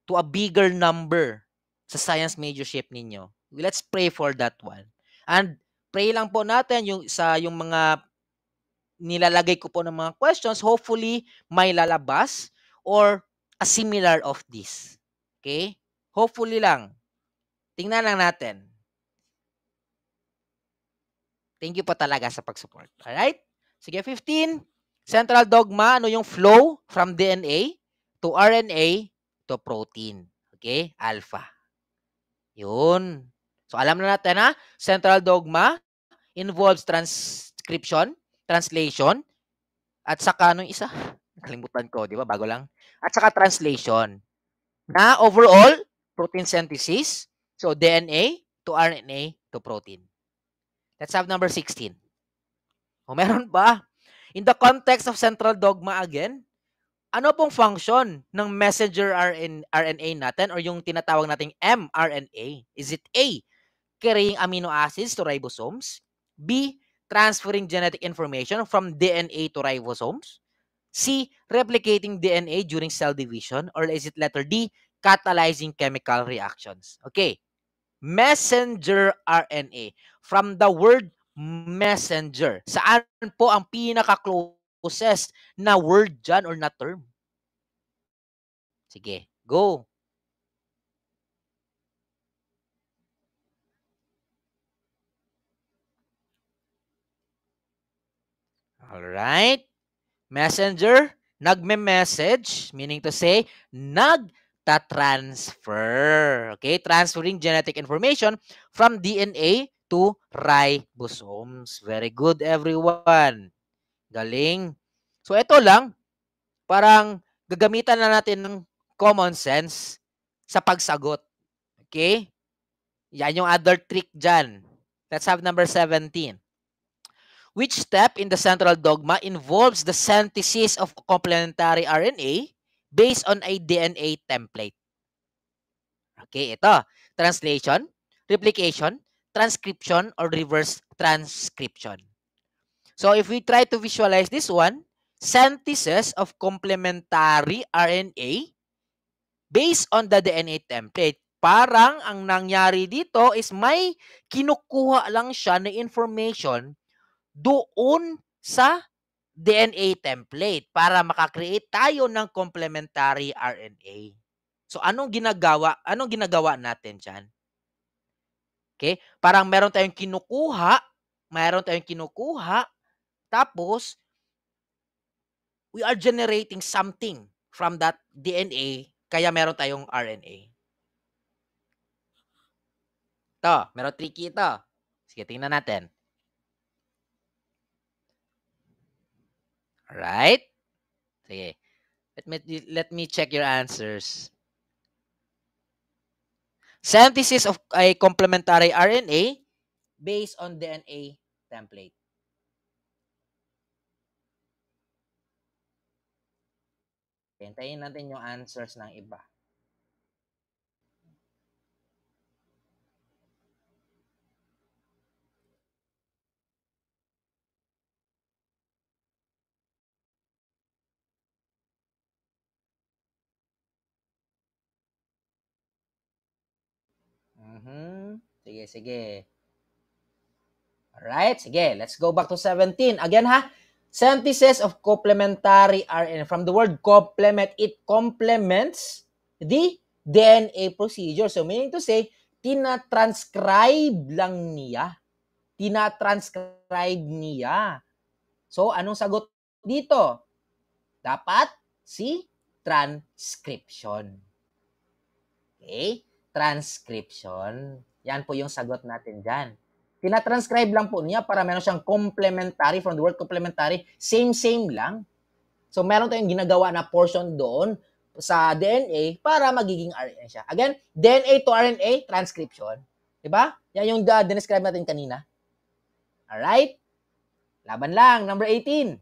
to a bigger number sa science majorship ninyo. Let's pray for that one. And pray lang po natin yung sa yung mga nilalagay ko po ng mga questions, hopefully may lalabas or a similar of this. Okay? Hopefully lang. Tingnan lang natin. Thank you po talaga sa pag-support. all right Sige, 15. Central dogma, ano yung flow from DNA to RNA to protein. Okay? Alpha. Yun. So alam na natin na central dogma involves transcription, translation, at saka nung ano isa, (laughs) nakalimutan ko, di ba? Bago lang. At saka translation. Na overall, protein synthesis, so DNA to RNA to protein. Let's have number 16. O meron ba? In the context of central dogma again, ano pong function ng messenger RNA natin or yung tinatawag nating mRNA? Is it A, carrying amino acids to ribosomes. B, transferring genetic information from DNA to ribosomes. C, replicating DNA during cell division. Or is it letter D, catalyzing chemical reactions? Okay. Messenger RNA. From the word messenger. Saan po ang pinaka-closest na word dyan or na term? Sige, go. Alright? Messenger, nagme-message, meaning to say, nagta-transfer. Okay? Transferring genetic information from DNA to ribosomes. Very good, everyone. Galing. So, ito lang. Parang gagamitan na natin ng common sense sa pagsagot. Okay? Yan yung other trick dyan. Let's have number 17. Which step in the central dogma involves the synthesis of complementary RNA based on a DNA template? Okay, ito. Translation, replication, transcription, or reverse transcription. So if we try to visualize this one, synthesis of complementary RNA based on the DNA template. Parang ang nangyari dito is may kinukuha lang siya na information doon sa DNA template para makakreate tayo ng complementary RNA. So anong ginagawa? Anong ginagawa natin diyan? Okay? Parang meron tayong kinukuha, meron tayong kinukuha, tapos we are generating something from that DNA kaya meron tayong RNA. Ito, meron tricky ito. Sige, tingnan natin. right? Sige. Let me, let me check your answers. Synthesis of a complementary RNA based on DNA template. Hintayin natin yung answers ng iba. Mm-hmm. Sige, sige. Alright, sige. Let's go back to 17. Again, ha? Sentences of complementary RNA. From the word complement, it complements the DNA procedure. So, meaning to say, tinatranscribe lang niya. Tinatranscribe niya. So, anong sagot dito? Dapat si transcription. Okay? transcription. Yan po yung sagot natin dyan. Tinatranscribe lang po niya para meron siyang complementary from the word complementary. Same-same lang. So meron tayong ginagawa na portion doon sa DNA para magiging RNA siya. Again, DNA to RNA transcription. 'Di ba? Yan yung uh, dinescribe natin kanina. All right? Laban lang number 18.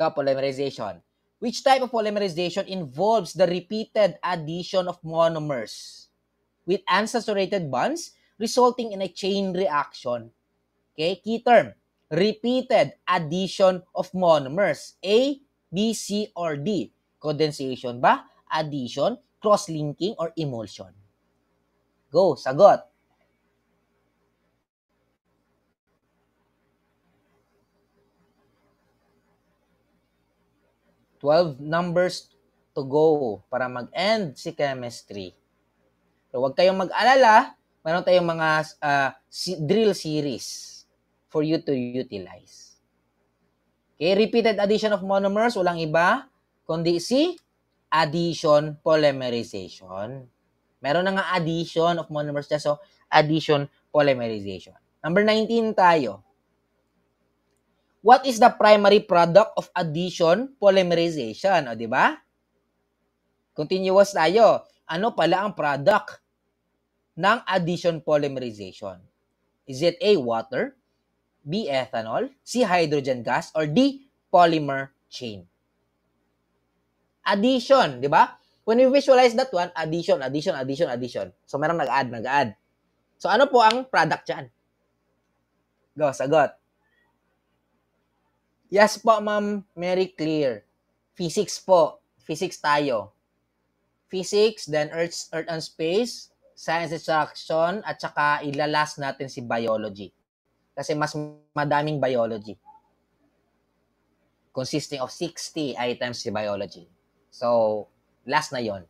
Topolymerization. Which type of polymerization involves the repeated addition of monomers with unsaturated bonds resulting in a chain reaction? Okay, key term, repeated addition of monomers, A, B, C, or D. Condensation ba? Addition, cross-linking, or emulsion? Go, sagot. 12 numbers to go para mag-end si chemistry. So huwag kayong mag-alala, meron tayong mga uh, drill series for you to utilize. Okay, repeated addition of monomers, walang iba, kundi si addition polymerization. Meron na nga addition of monomers so addition polymerization. Number 19 tayo. What is the primary product of addition polymerization? O, di ba? Continuous tayo. Ano pala ang product ng addition polymerization? Is it A, water? B, ethanol? C, hydrogen gas? Or D, polymer chain? Addition, di ba? When you visualize that one, addition, addition, addition, addition. So, merong nag-add, nag-add. So, ano po ang product dyan? Go, sagot. Yes po, ma'am. Merry clear. Physics po. Physics tayo. Physics, then Earth, Earth and Space, Science Instruction, at saka ilalas natin si Biology. Kasi mas madaming Biology. Consisting of 60 items si Biology. So, last na yon.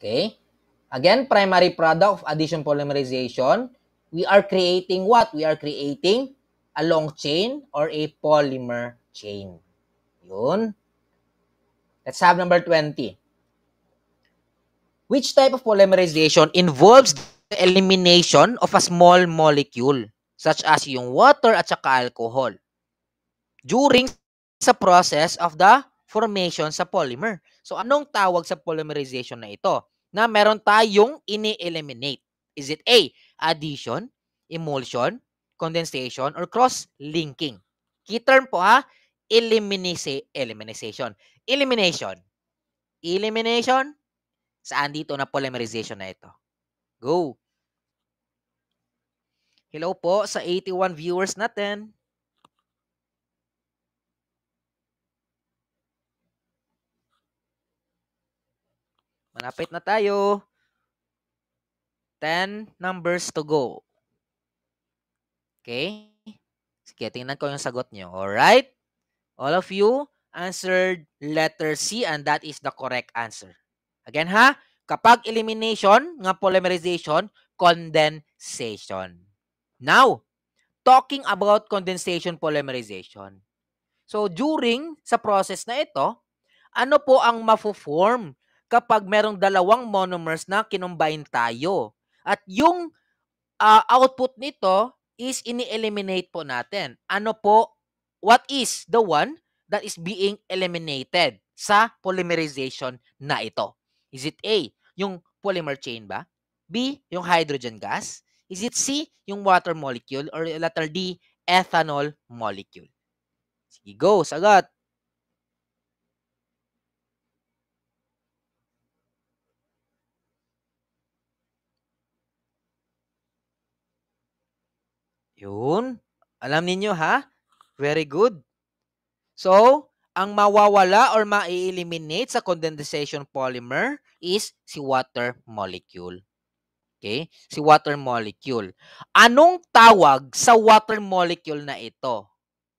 Okay? Again, primary product of addition polymerization. We are creating what? We are creating a long chain or a polymer chain. Yun. Let's have number 20. Which type of polymerization involves the elimination of a small molecule such as yung water at saka alcohol during sa process of the formation sa polymer. So anong tawag sa polymerization na ito? Na meron tayong ini-eliminate. Is it A, addition, emulsion, condensation or cross-linking. Key term po ha, elimination. Elimination. Elimination. Elimination. Saan dito na polymerization na ito? Go. Hello po sa 81 viewers natin. Manapit na tayo. 10 numbers to go. Okay? Sige, tingnan ko yung sagot nyo. Alright? All of you answered letter C and that is the correct answer. Again ha, kapag elimination ng polymerization, condensation. Now, talking about condensation polymerization. So during sa process na ito, ano po ang mafo-form kapag merong dalawang monomers na kinombine tayo? At yung uh, output nito is ini-eliminate po natin. Ano po, what is the one that is being eliminated sa polymerization na ito? Is it A, yung polymer chain ba? B, yung hydrogen gas? Is it C, yung water molecule? Or letter D, ethanol molecule? Sige, go, sagot. Yun. Alam ninyo ha? Very good. So, ang mawawala or ma-eliminate sa condensation polymer is si water molecule. Okay? Si water molecule. Anong tawag sa water molecule na ito?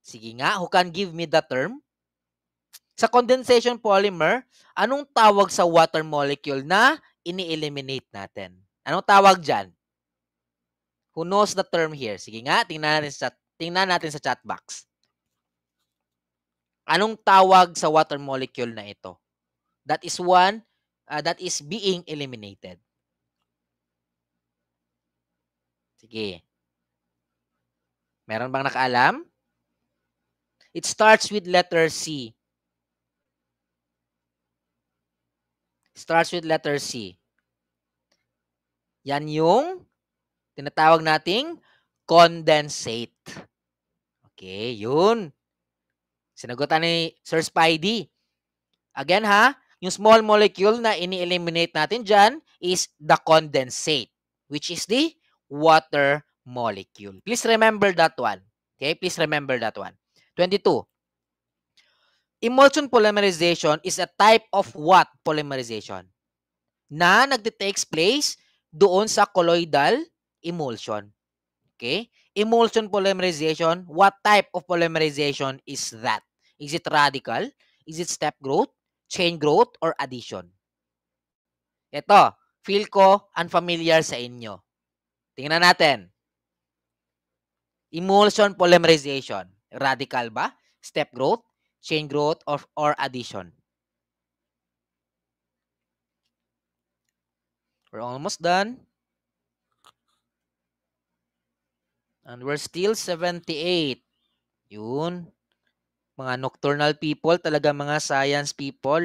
Sige nga, who can give me the term? Sa condensation polymer, anong tawag sa water molecule na ini-eliminate natin? Anong tawag dyan? who knows the term here? Sige nga, tingnan natin sa tingnan natin sa chat box. Anong tawag sa water molecule na ito? That is one uh, that is being eliminated. Sige. Meron bang nakaalam? It starts with letter C. Starts with letter C. Yan yung tinatawag nating condensate. Okay, yun. Sinagutan ni Sir Spidey. Again ha, yung small molecule na ini-eliminate natin dyan is the condensate, which is the water molecule. Please remember that one. Okay, please remember that one. 22. Emulsion polymerization is a type of what polymerization? Na nagte-takes place doon sa colloidal emulsion. Okay? Emulsion polymerization, what type of polymerization is that? Is it radical? Is it step growth, chain growth, or addition? Ito, feel ko unfamiliar sa inyo. Tingnan natin. Emulsion polymerization. Radical ba? Step growth, chain growth, or, or addition? We're almost done. And we're still 78. Yun. Mga nocturnal people, talaga mga science people.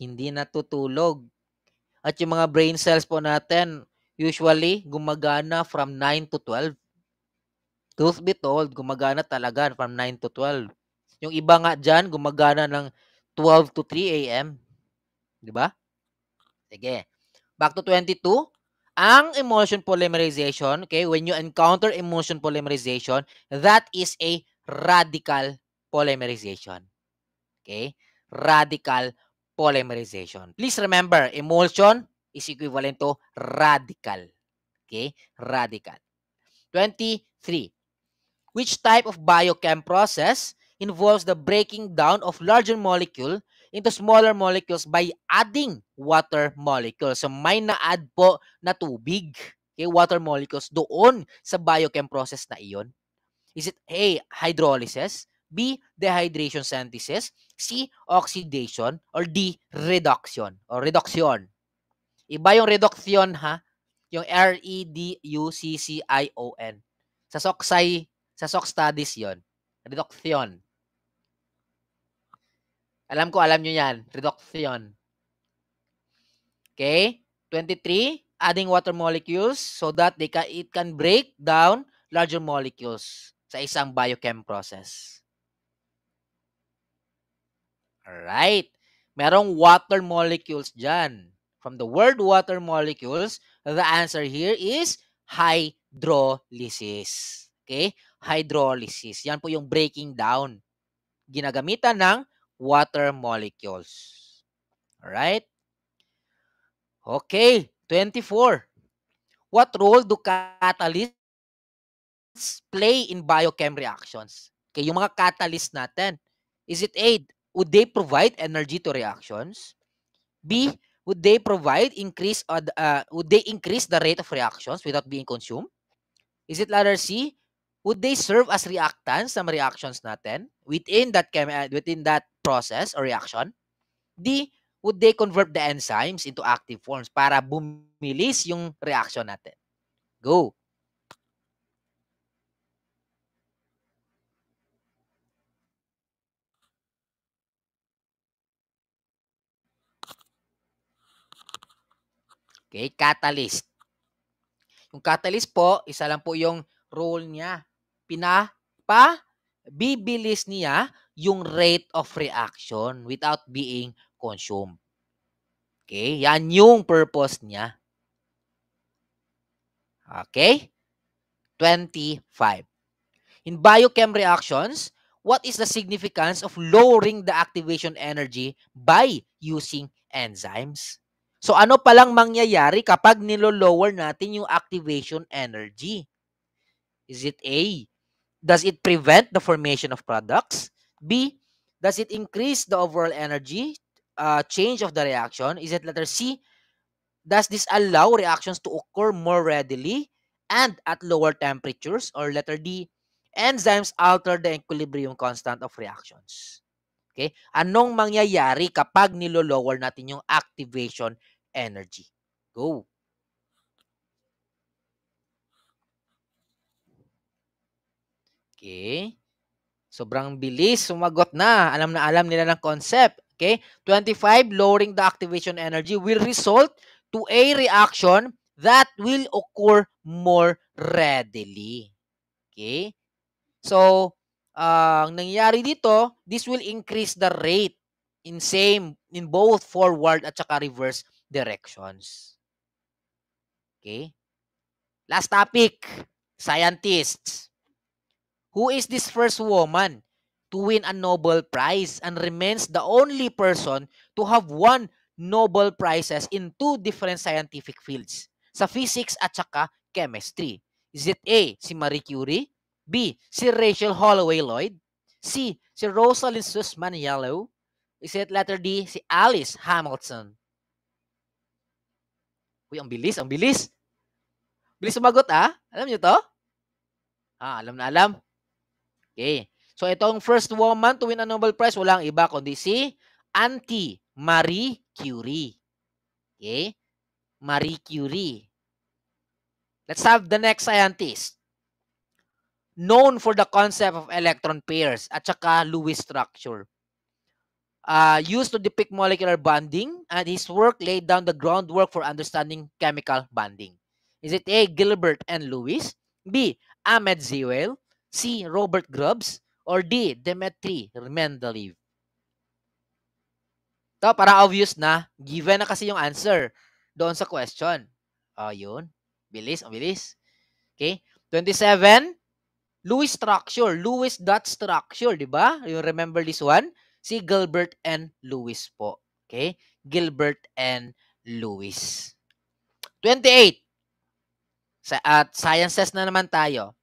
Hindi natutulog. At yung mga brain cells po natin, usually gumagana from 9 to 12. Truth be told, gumagana talaga from 9 to 12. Yung iba nga dyan, gumagana ng 12 to 3 a.m. Di ba? Sige. Back to 22. Ang emulsion polymerization, okay, when you encounter emulsion polymerization, that is a radical polymerization. Okay? Radical polymerization. Please remember, emulsion is equivalent to radical. Okay? Radical. 23. Which type of biochem process involves the breaking down of larger molecule into smaller molecules by adding water molecules. So may na-add po na tubig, okay, water molecules doon sa biochem process na iyon. Is it A, hydrolysis, B, dehydration synthesis, C, oxidation, or D, reduction, or reduction. Iba yung reduction ha, yung R-E-D-U-C-C-I-O-N. Sa SOC, sa SOC studies yon reduction. Alam ko, alam nyo yan. Reduction. Okay? 23, adding water molecules so that they can, it can break down larger molecules sa isang biochem process. Alright. Merong water molecules dyan. From the word water molecules, the answer here is hydrolysis. Okay? Hydrolysis. Yan po yung breaking down. Ginagamitan ng water molecules. Alright? Okay, 24. What role do catalysts play in biochem reactions? Okay, yung mga catalyst natin, is it A, would they provide energy to reactions? B, would they provide increase or uh, would they increase the rate of reactions without being consumed? Is it letter C? Would they serve as reactants sa reactions natin within that chem uh, within that process or reaction? D, would they convert the enzymes into active forms para bumilis yung reaction natin? Go! Okay, catalyst. Yung catalyst po, isa lang po yung role niya. Pina, pa, bibilis niya yung rate of reaction without being consumed. Okay? Yan yung purpose niya. Okay? 25. In biochem reactions, what is the significance of lowering the activation energy by using enzymes? So ano palang mangyayari kapag nilo-lower natin yung activation energy? Is it A? Does it prevent the formation of products? B, does it increase the overall energy uh, change of the reaction? Is it letter C, does this allow reactions to occur more readily and at lower temperatures? Or letter D, enzymes alter the equilibrium constant of reactions. Okay? Anong mangyayari kapag nilo-lower natin yung activation energy? Go! Okay. Sobrang bilis, sumagot na. Alam na alam nila ng concept. Okay? 25, lowering the activation energy will result to a reaction that will occur more readily. Okay? So, uh, ang nangyayari dito, this will increase the rate in same in both forward at saka reverse directions. Okay? Last topic, scientists. Who is this first woman to win a Nobel Prize and remains the only person to have won Nobel Prizes in two different scientific fields, sa physics at saka chemistry? Is it A, si Marie Curie? B, si Rachel Holloway Lloyd? C, si Rosalind Sussman Yellow? Is it letter D, si Alice Hamilton? Uy, ang bilis, ang bilis. Bilis sumagot ah. Alam niyo to? Ah, alam na alam. Okay. So itong first woman to win a Nobel Prize, walang iba kundi si Auntie Marie Curie. Okay? Marie Curie. Let's have the next scientist. Known for the concept of electron pairs at saka Lewis structure. Uh, used to depict molecular bonding and his work laid down the groundwork for understanding chemical bonding. Is it A. Gilbert and Lewis? B. Ahmed Zewell? C. Robert Grubbs or D. Dimitri Mendeleev? To, para obvious na, given na kasi yung answer doon sa question. O, oh, yun. Bilis, ang bilis. Okay? 27, Lewis structure. Lewis dot structure, di ba? You remember this one? Si Gilbert and Lewis po. Okay? Gilbert and Lewis. 28, sa, at sciences na naman tayo.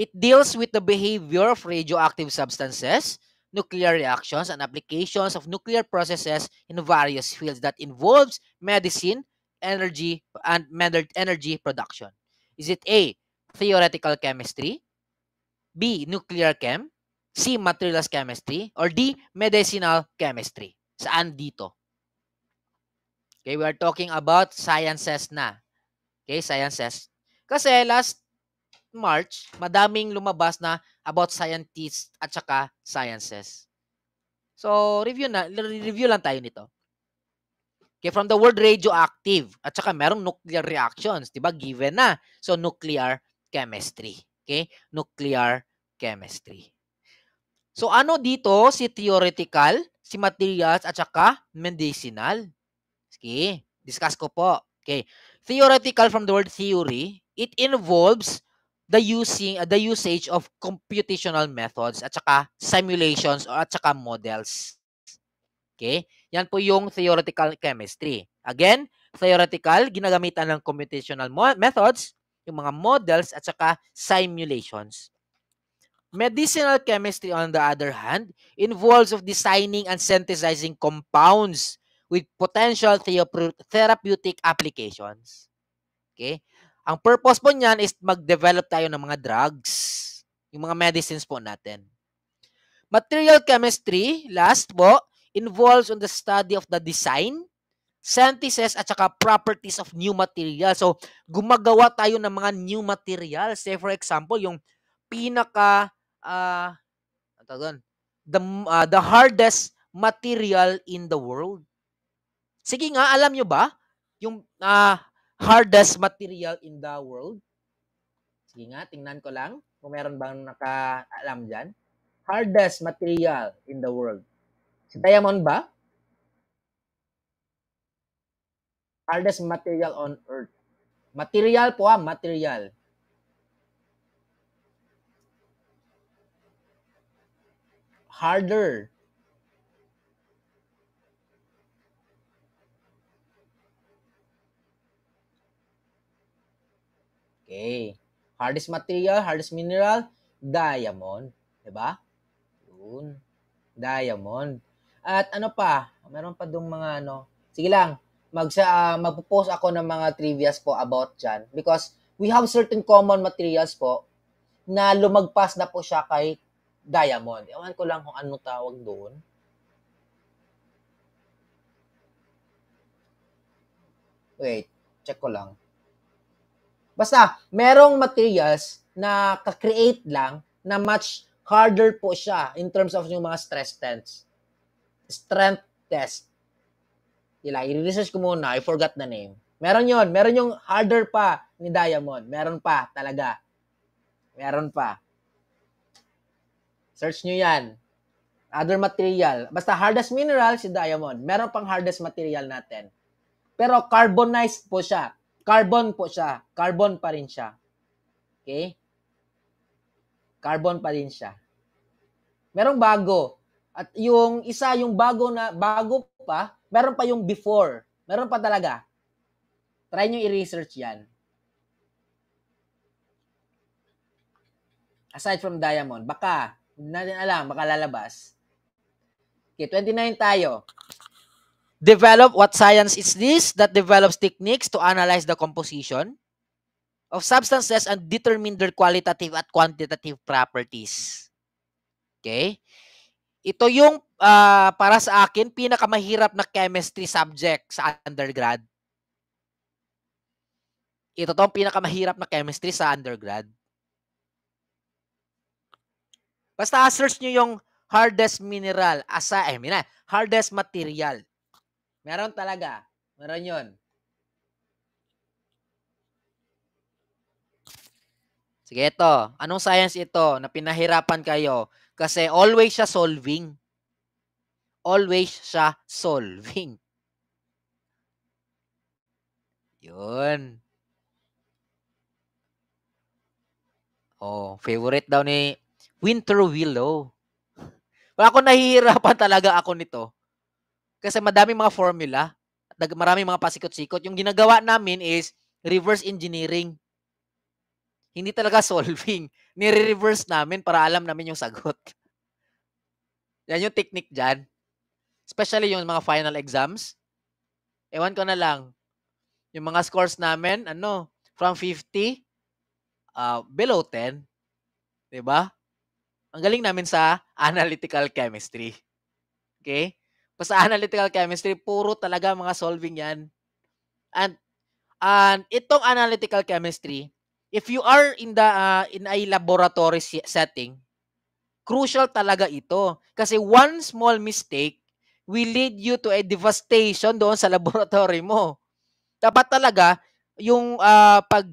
It deals with the behavior of radioactive substances, nuclear reactions, and applications of nuclear processes in various fields that involves medicine, energy, and energy production. Is it A, theoretical chemistry, B, nuclear chem, C, materials chemistry, or D, medicinal chemistry? Saan dito? Okay, we are talking about sciences na. Okay, sciences. Kasi last March, madaming lumabas na about scientists at saka sciences. So, review na, review lang tayo nito. Okay, from the word radioactive at saka merong nuclear reactions, 'di ba? Given na. So nuclear chemistry. Okay? Nuclear chemistry. So ano dito si theoretical, si materials at saka medicinal? Okay, discuss ko po. Okay. Theoretical from the word theory, it involves the using uh, the usage of computational methods at saka simulations or at saka models. Okay? Yan po yung theoretical chemistry. Again, theoretical, ginagamitan ng computational methods, yung mga models at saka simulations. Medicinal chemistry, on the other hand, involves of designing and synthesizing compounds with potential therapeutic applications. Okay? Ang purpose po niyan is mag-develop tayo ng mga drugs, yung mga medicines po natin. Material chemistry, last po, involves on the study of the design, synthesis, at saka properties of new material. So, gumagawa tayo ng mga new material. Say, for example, yung pinaka, uh, doon, the, uh, the hardest material in the world. Sige nga, alam nyo ba, yung uh, hardest material in the world? Sige nga, tingnan ko lang kung meron bang nakaalam dyan. Hardest material in the world. Si diamond ba? Hardest material on earth. Material po ha, ah, material. Harder Okay. Hardest material, hardest mineral, diamond. Diba? Yun. Diamond. At ano pa? Meron pa dong mga ano. Sige lang, magsa uh, ah, magpo-post ako ng mga trivias po about dyan because we have certain common materials po na lumagpas na po siya kay diamond. Ewan ko lang kung ano tawag doon. Wait, check ko lang. Basta, merong materials na ka-create lang na much harder po siya in terms of yung mga stress tests. Strength test. Ila, i-research ko muna. I forgot the name. Meron yon Meron yung harder pa ni Diamond. Meron pa talaga. Meron pa. Search nyo yan. Other material. Basta hardest mineral si diamond. Meron pang hardest material natin. Pero carbonized po siya. Carbon po siya. Carbon pa rin siya. Okay? Carbon pa rin siya. Merong bago. At yung isa, yung bago na, bago pa, meron pa yung before. Meron pa talaga. Try nyo i-research yan. Aside from diamond, baka, hindi natin alam, baka lalabas. Okay, 29 tayo. Develop what science is this that develops techniques to analyze the composition of substances and determine their qualitative at quantitative properties. Okay? Ito yung uh, para sa akin pinakamahirap na chemistry subject sa undergrad. Ito tong pinakamahirap na chemistry sa undergrad. Basta search nyo yung hardest mineral, asa, eh, mina, hardest material. Meron talaga. Meron yon. Sige, ito. Anong science ito na pinahirapan kayo? Kasi always siya solving. Always siya solving. Yun. Oh, favorite daw ni Winter Willow. (laughs) Wala ko nahihirapan talaga ako nito. Kasi madaming mga formula, maraming mga pasikot-sikot. Yung ginagawa namin is reverse engineering. Hindi talaga (laughs) solving. Nire-reverse namin para alam namin yung sagot. Yan yung technique dyan. Especially yung mga final exams. Ewan ko na lang. Yung mga scores namin, ano, from 50 uh, ah, below 10. 'Di ba? Ang galing namin sa (laughs) analytical chemistry. Okay? Basta (laughs) analytical chemistry, puro talaga mga solving yan. And, and itong analytical chemistry, if you are in the uh, in a laboratory setting, crucial talaga ito. Kasi one small mistake will lead you to a devastation doon sa (laughs) laboratory mo. Dapat talaga yung uh, pag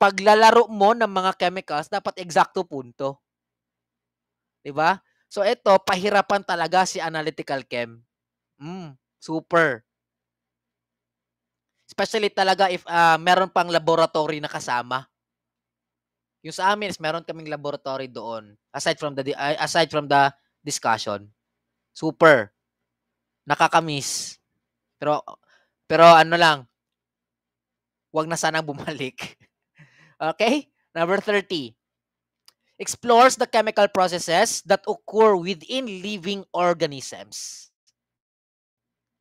paglalaro mo ng mga chemicals dapat eksakto punto. 'Di ba? So ito, pahirapan talaga si analytical chem. Mm, super. Especially talaga if uh, meron pang laboratory na kasama. Yung sa amin is meron kaming laboratory doon aside from the aside from the discussion. Super. Nakakamiss. Pero pero ano lang, wag na sanang bumalik. (laughs) okay? Number 30 explores the chemical processes that occur within living organisms.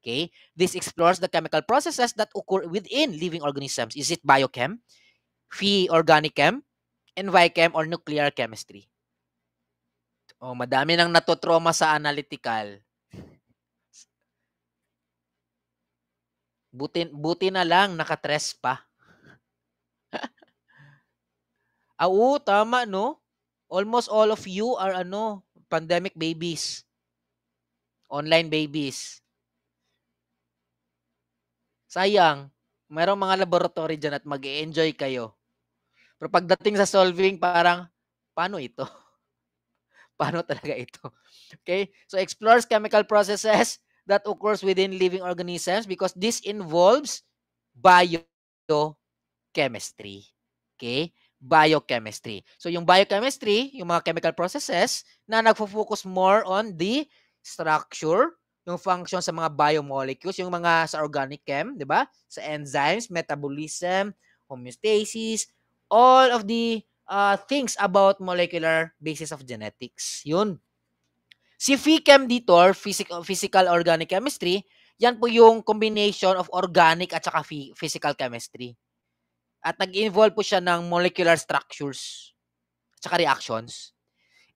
Okay? This explores the chemical processes that occur within living organisms. Is it biochem, phi organic chem, envichem, or nuclear chemistry? Oh, madami nang natotroma sa analytical. Buti, buti na lang, nakatres pa. Oo, (laughs) tama, no? almost all of you are ano, pandemic babies. Online babies. Sayang, mayroong mga laboratory dyan at mag enjoy kayo. Pero pagdating sa solving, parang, paano ito? (laughs) paano talaga ito? Okay? So, explores chemical processes that occurs within living organisms because this involves biochemistry. Okay? biochemistry. So yung biochemistry, yung mga chemical processes na nagfo-focus more on the structure, yung function sa mga biomolecules, yung mga sa organic chem, 'di ba? Sa enzymes, metabolism, homeostasis, all of the uh, things about molecular basis of genetics. Yun. Si PHChem dito, or physical, physical organic chemistry, yan po yung combination of organic at saka physical chemistry. At nag-involve po siya ng molecular structures at saka reactions.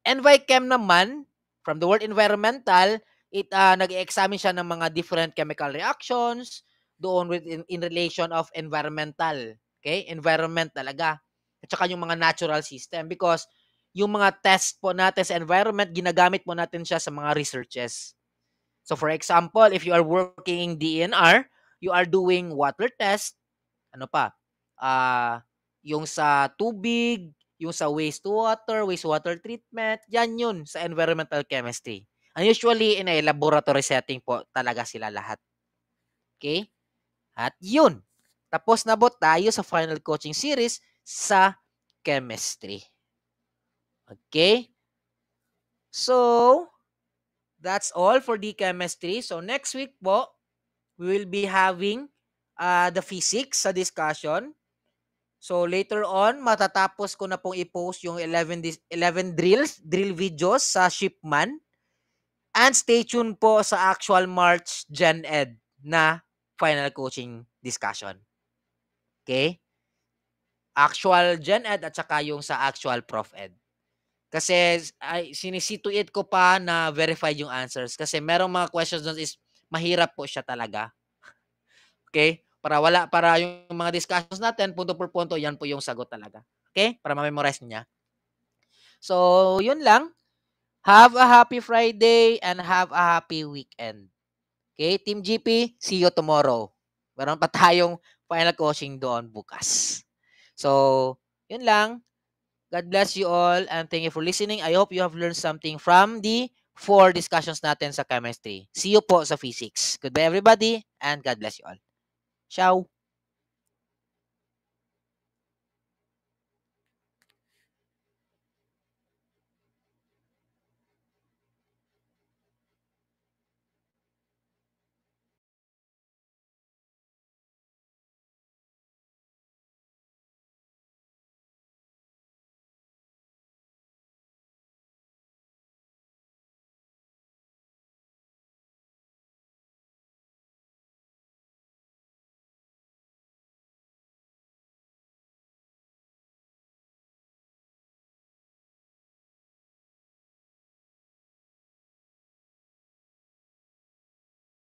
NYChem naman, from the word environmental, it uh, ah, nag-examine siya ng mga different chemical reactions doon with in, in relation of environmental. Okay? Environment talaga. At saka yung mga natural system because yung mga test po natin sa environment, ginagamit po natin siya sa mga researches. So for example, if you are working in DNR, you are doing water test, ano pa, uh, yung sa tubig, yung sa wastewater, wastewater treatment, yan yun sa environmental chemistry. And usually, in a laboratory setting po talaga sila lahat. Okay? At yun. Tapos na po tayo sa final coaching series sa chemistry. Okay? So, that's all for the chemistry. So, next week po, we will be having uh, the physics sa discussion. So later on, matatapos ko na pong i-post yung 11, 11 drills, drill videos sa Shipman. And stay tuned po sa actual March Gen Ed na final coaching discussion. Okay? Actual Gen Ed at saka yung sa actual Prof Ed. Kasi ay, sinisituit ko pa na verify yung answers. Kasi merong mga questions doon is mahirap po siya talaga. (laughs) okay? para wala para yung mga discussions natin punto per punto yan po yung sagot talaga. Okay? Para ma-memorize niya. So, yun lang. Have a happy Friday and have a happy weekend. Okay, Team GP, see you tomorrow. Meron pa (laughs) tayong final coaching doon bukas. So, yun lang. God bless you all and thank you for listening. I hope you have learned something from the four discussions natin sa chemistry. See you po sa physics. Goodbye everybody and God bless you all. Ciao.